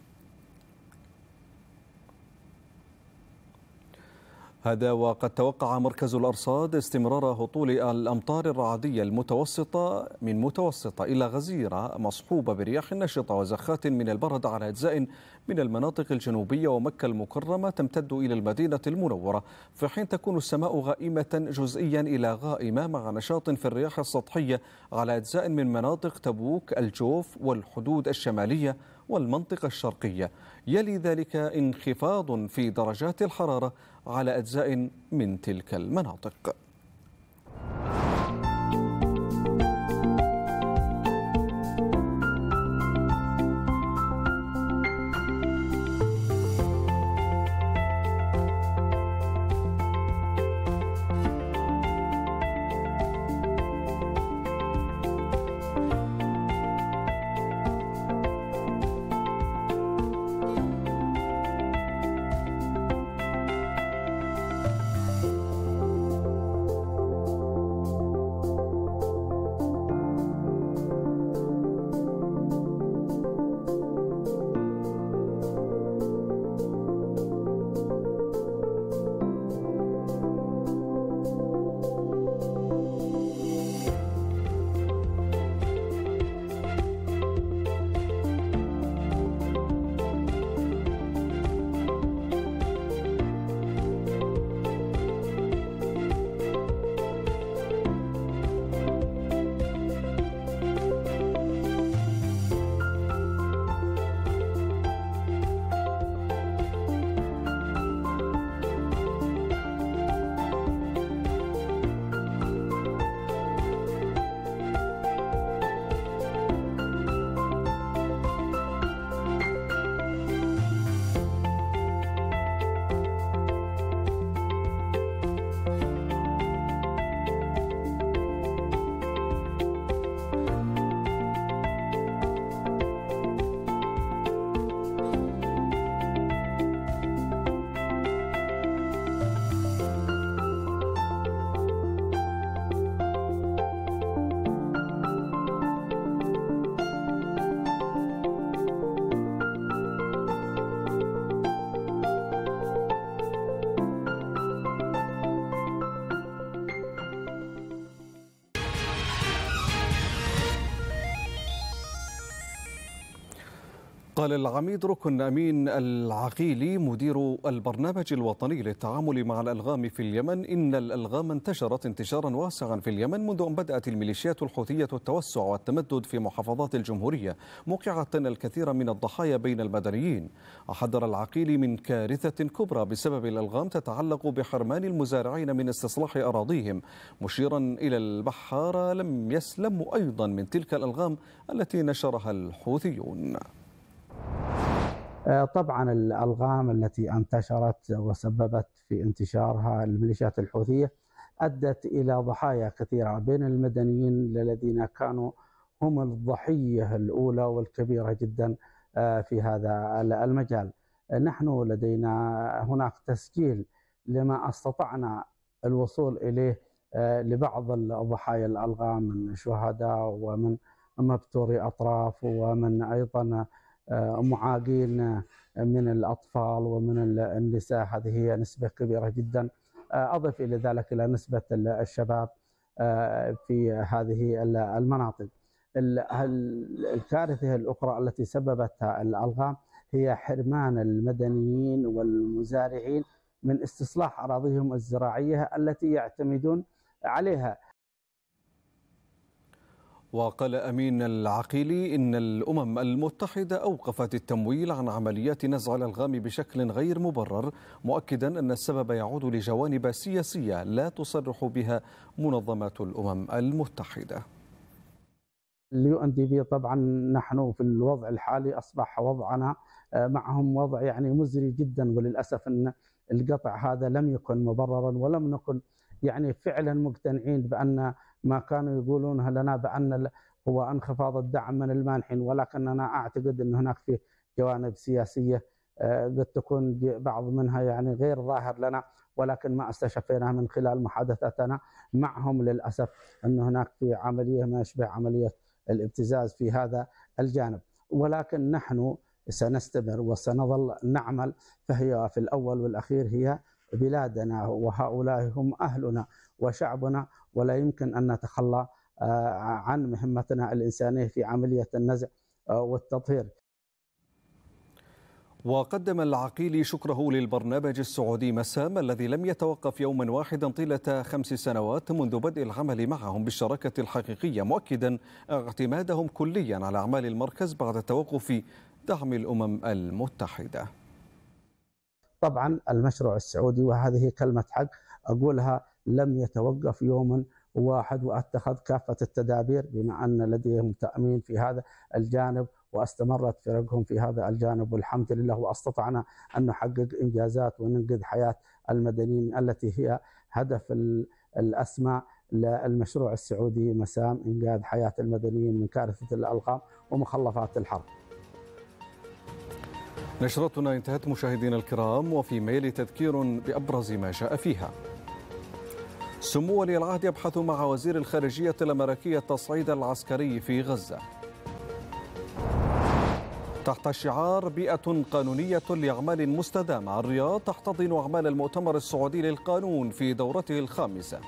هذا وقد توقع مركز الأرصاد استمرار هطول الأمطار الرعدية المتوسطة من متوسطة إلى غزيرة مصحوبة برياح نشطة وزخات من البرد على أجزاء من المناطق الجنوبية ومكة المكرمة تمتد إلى المدينة المنورة في حين تكون السماء غائمة جزئيا إلى غائمة مع نشاط في الرياح السطحية على أجزاء من مناطق تبوك الجوف والحدود الشمالية والمنطقة الشرقية يلي ذلك انخفاض في درجات الحرارة على أجزاء من تلك المناطق قال العميد ركن أمين العقيلي مدير البرنامج الوطني للتعامل مع الألغام في اليمن إن الألغام انتشرت انتشارا واسعا في اليمن منذ أن بدأت الميليشيات الحوثية التوسع والتمدد في محافظات الجمهورية موقعة الكثير من الضحايا بين المدنيين أحذر العقيلي من كارثة كبرى بسبب الألغام تتعلق بحرمان المزارعين من استصلاح أراضيهم مشيرا إلى البحارة لم يسلموا أيضا من تلك الألغام التي نشرها الحوثيون آه، طبعا الالغام التي انتشرت وسببت في انتشارها الميليشيات الحوثيه ادت الى ضحايا كثيره بين المدنيين الذين كانوا هم الضحيه الاولى والكبيره جدا آه، في هذا المجال. نحن لدينا هناك تسجيل لما استطعنا الوصول اليه آه، لبعض الضحايا الالغام من شهداء ومن مبتوري اطراف ومن ايضا معاقين من الأطفال ومن النساء هذه هي نسبة كبيرة جدا آه، أضف إلى ذلك إلى نسبة الشباب آه، في هذه المناطق الكارثة الأخرى التي سببتها الألغام هي حرمان المدنيين والمزارعين من استصلاح أراضيهم الزراعية التي يعتمدون عليها وقال أمين العقيلي إن الأمم المتحدة أوقفت التمويل عن عمليات نزع الألغام بشكل غير مبرر مؤكدا أن السبب يعود لجوانب سياسية لا تصرح بها منظمات الأمم المتحدة اليو ان دي بي طبعا نحن في الوضع الحالي اصبح وضعنا آه، معهم وضع يعني مزري جدا وللاسف ان القطع هذا لم يكن مبررا ولم نكن يعني فعلا مقتنعين بان ما كانوا يقولون لنا بأن هو انخفاض الدعم من المانحين ولكننا أعتقد أن هناك في جوانب سياسية آه، قد تكون بعض منها يعني غير ظاهر لنا ولكن ما استشفيناه من خلال محادثتنا معهم للأسف أن هناك في عملية ما يشبه عملية الابتزاز في هذا الجانب ولكن نحن سنستمر وسنظل نعمل فهي في الأول والأخير هي بلادنا وهؤلاء هم أهلنا وشعبنا ولا يمكن أن نتخلى آه، عن مهمتنا الإنسانية في عملية النزع آه، والتطهير وقدم العقيلي شكره للبرنامج السعودي مسام الذي لم يتوقف يوما واحدا طيلة خمس سنوات منذ بدء العمل معهم بالشراكة الحقيقية مؤكدا اعتمادهم كليا على أعمال المركز بعد توقف دعم الأمم المتحدة طبعا المشروع السعودي وهذه كلمة حق أقولها لم يتوقف يوما واحد واتخذ كافه التدابير بما ان لديهم تامين في هذا الجانب واستمرت فرقهم في هذا الجانب والحمد لله واستطعنا ان نحقق انجازات وننقذ حياه المدنيين التي هي هدف الاسمى للمشروع السعودي مسام انقاذ حياه المدنيين من كارثه الالغام ومخلفات الحرب. نشرتنا انتهت مشاهدينا الكرام وفي ميل تذكير بابرز ما جاء فيها. سمو ولي العهد يبحث مع وزير الخارجية الأمريكية التصعيد العسكري في غزة تحت شعار بيئة قانونية لأعمال مستدامة الرياض تحتضن أعمال المؤتمر السعودي للقانون في دورته الخامسة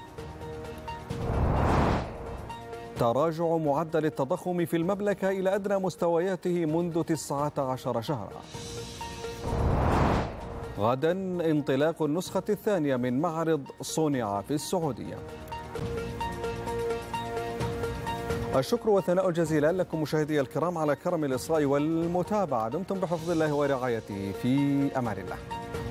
تراجع معدل التضخم في المملكة إلى أدنى مستوياته منذ 19 شهرًا غدا انطلاق النسخة الثانية من معرض صنع في السعودية الشكر والثناء الجزيل لكم مشاهدي الكرام على كرم الإصغاء والمتابعة دمتم بحفظ الله ورعايته في أمان الله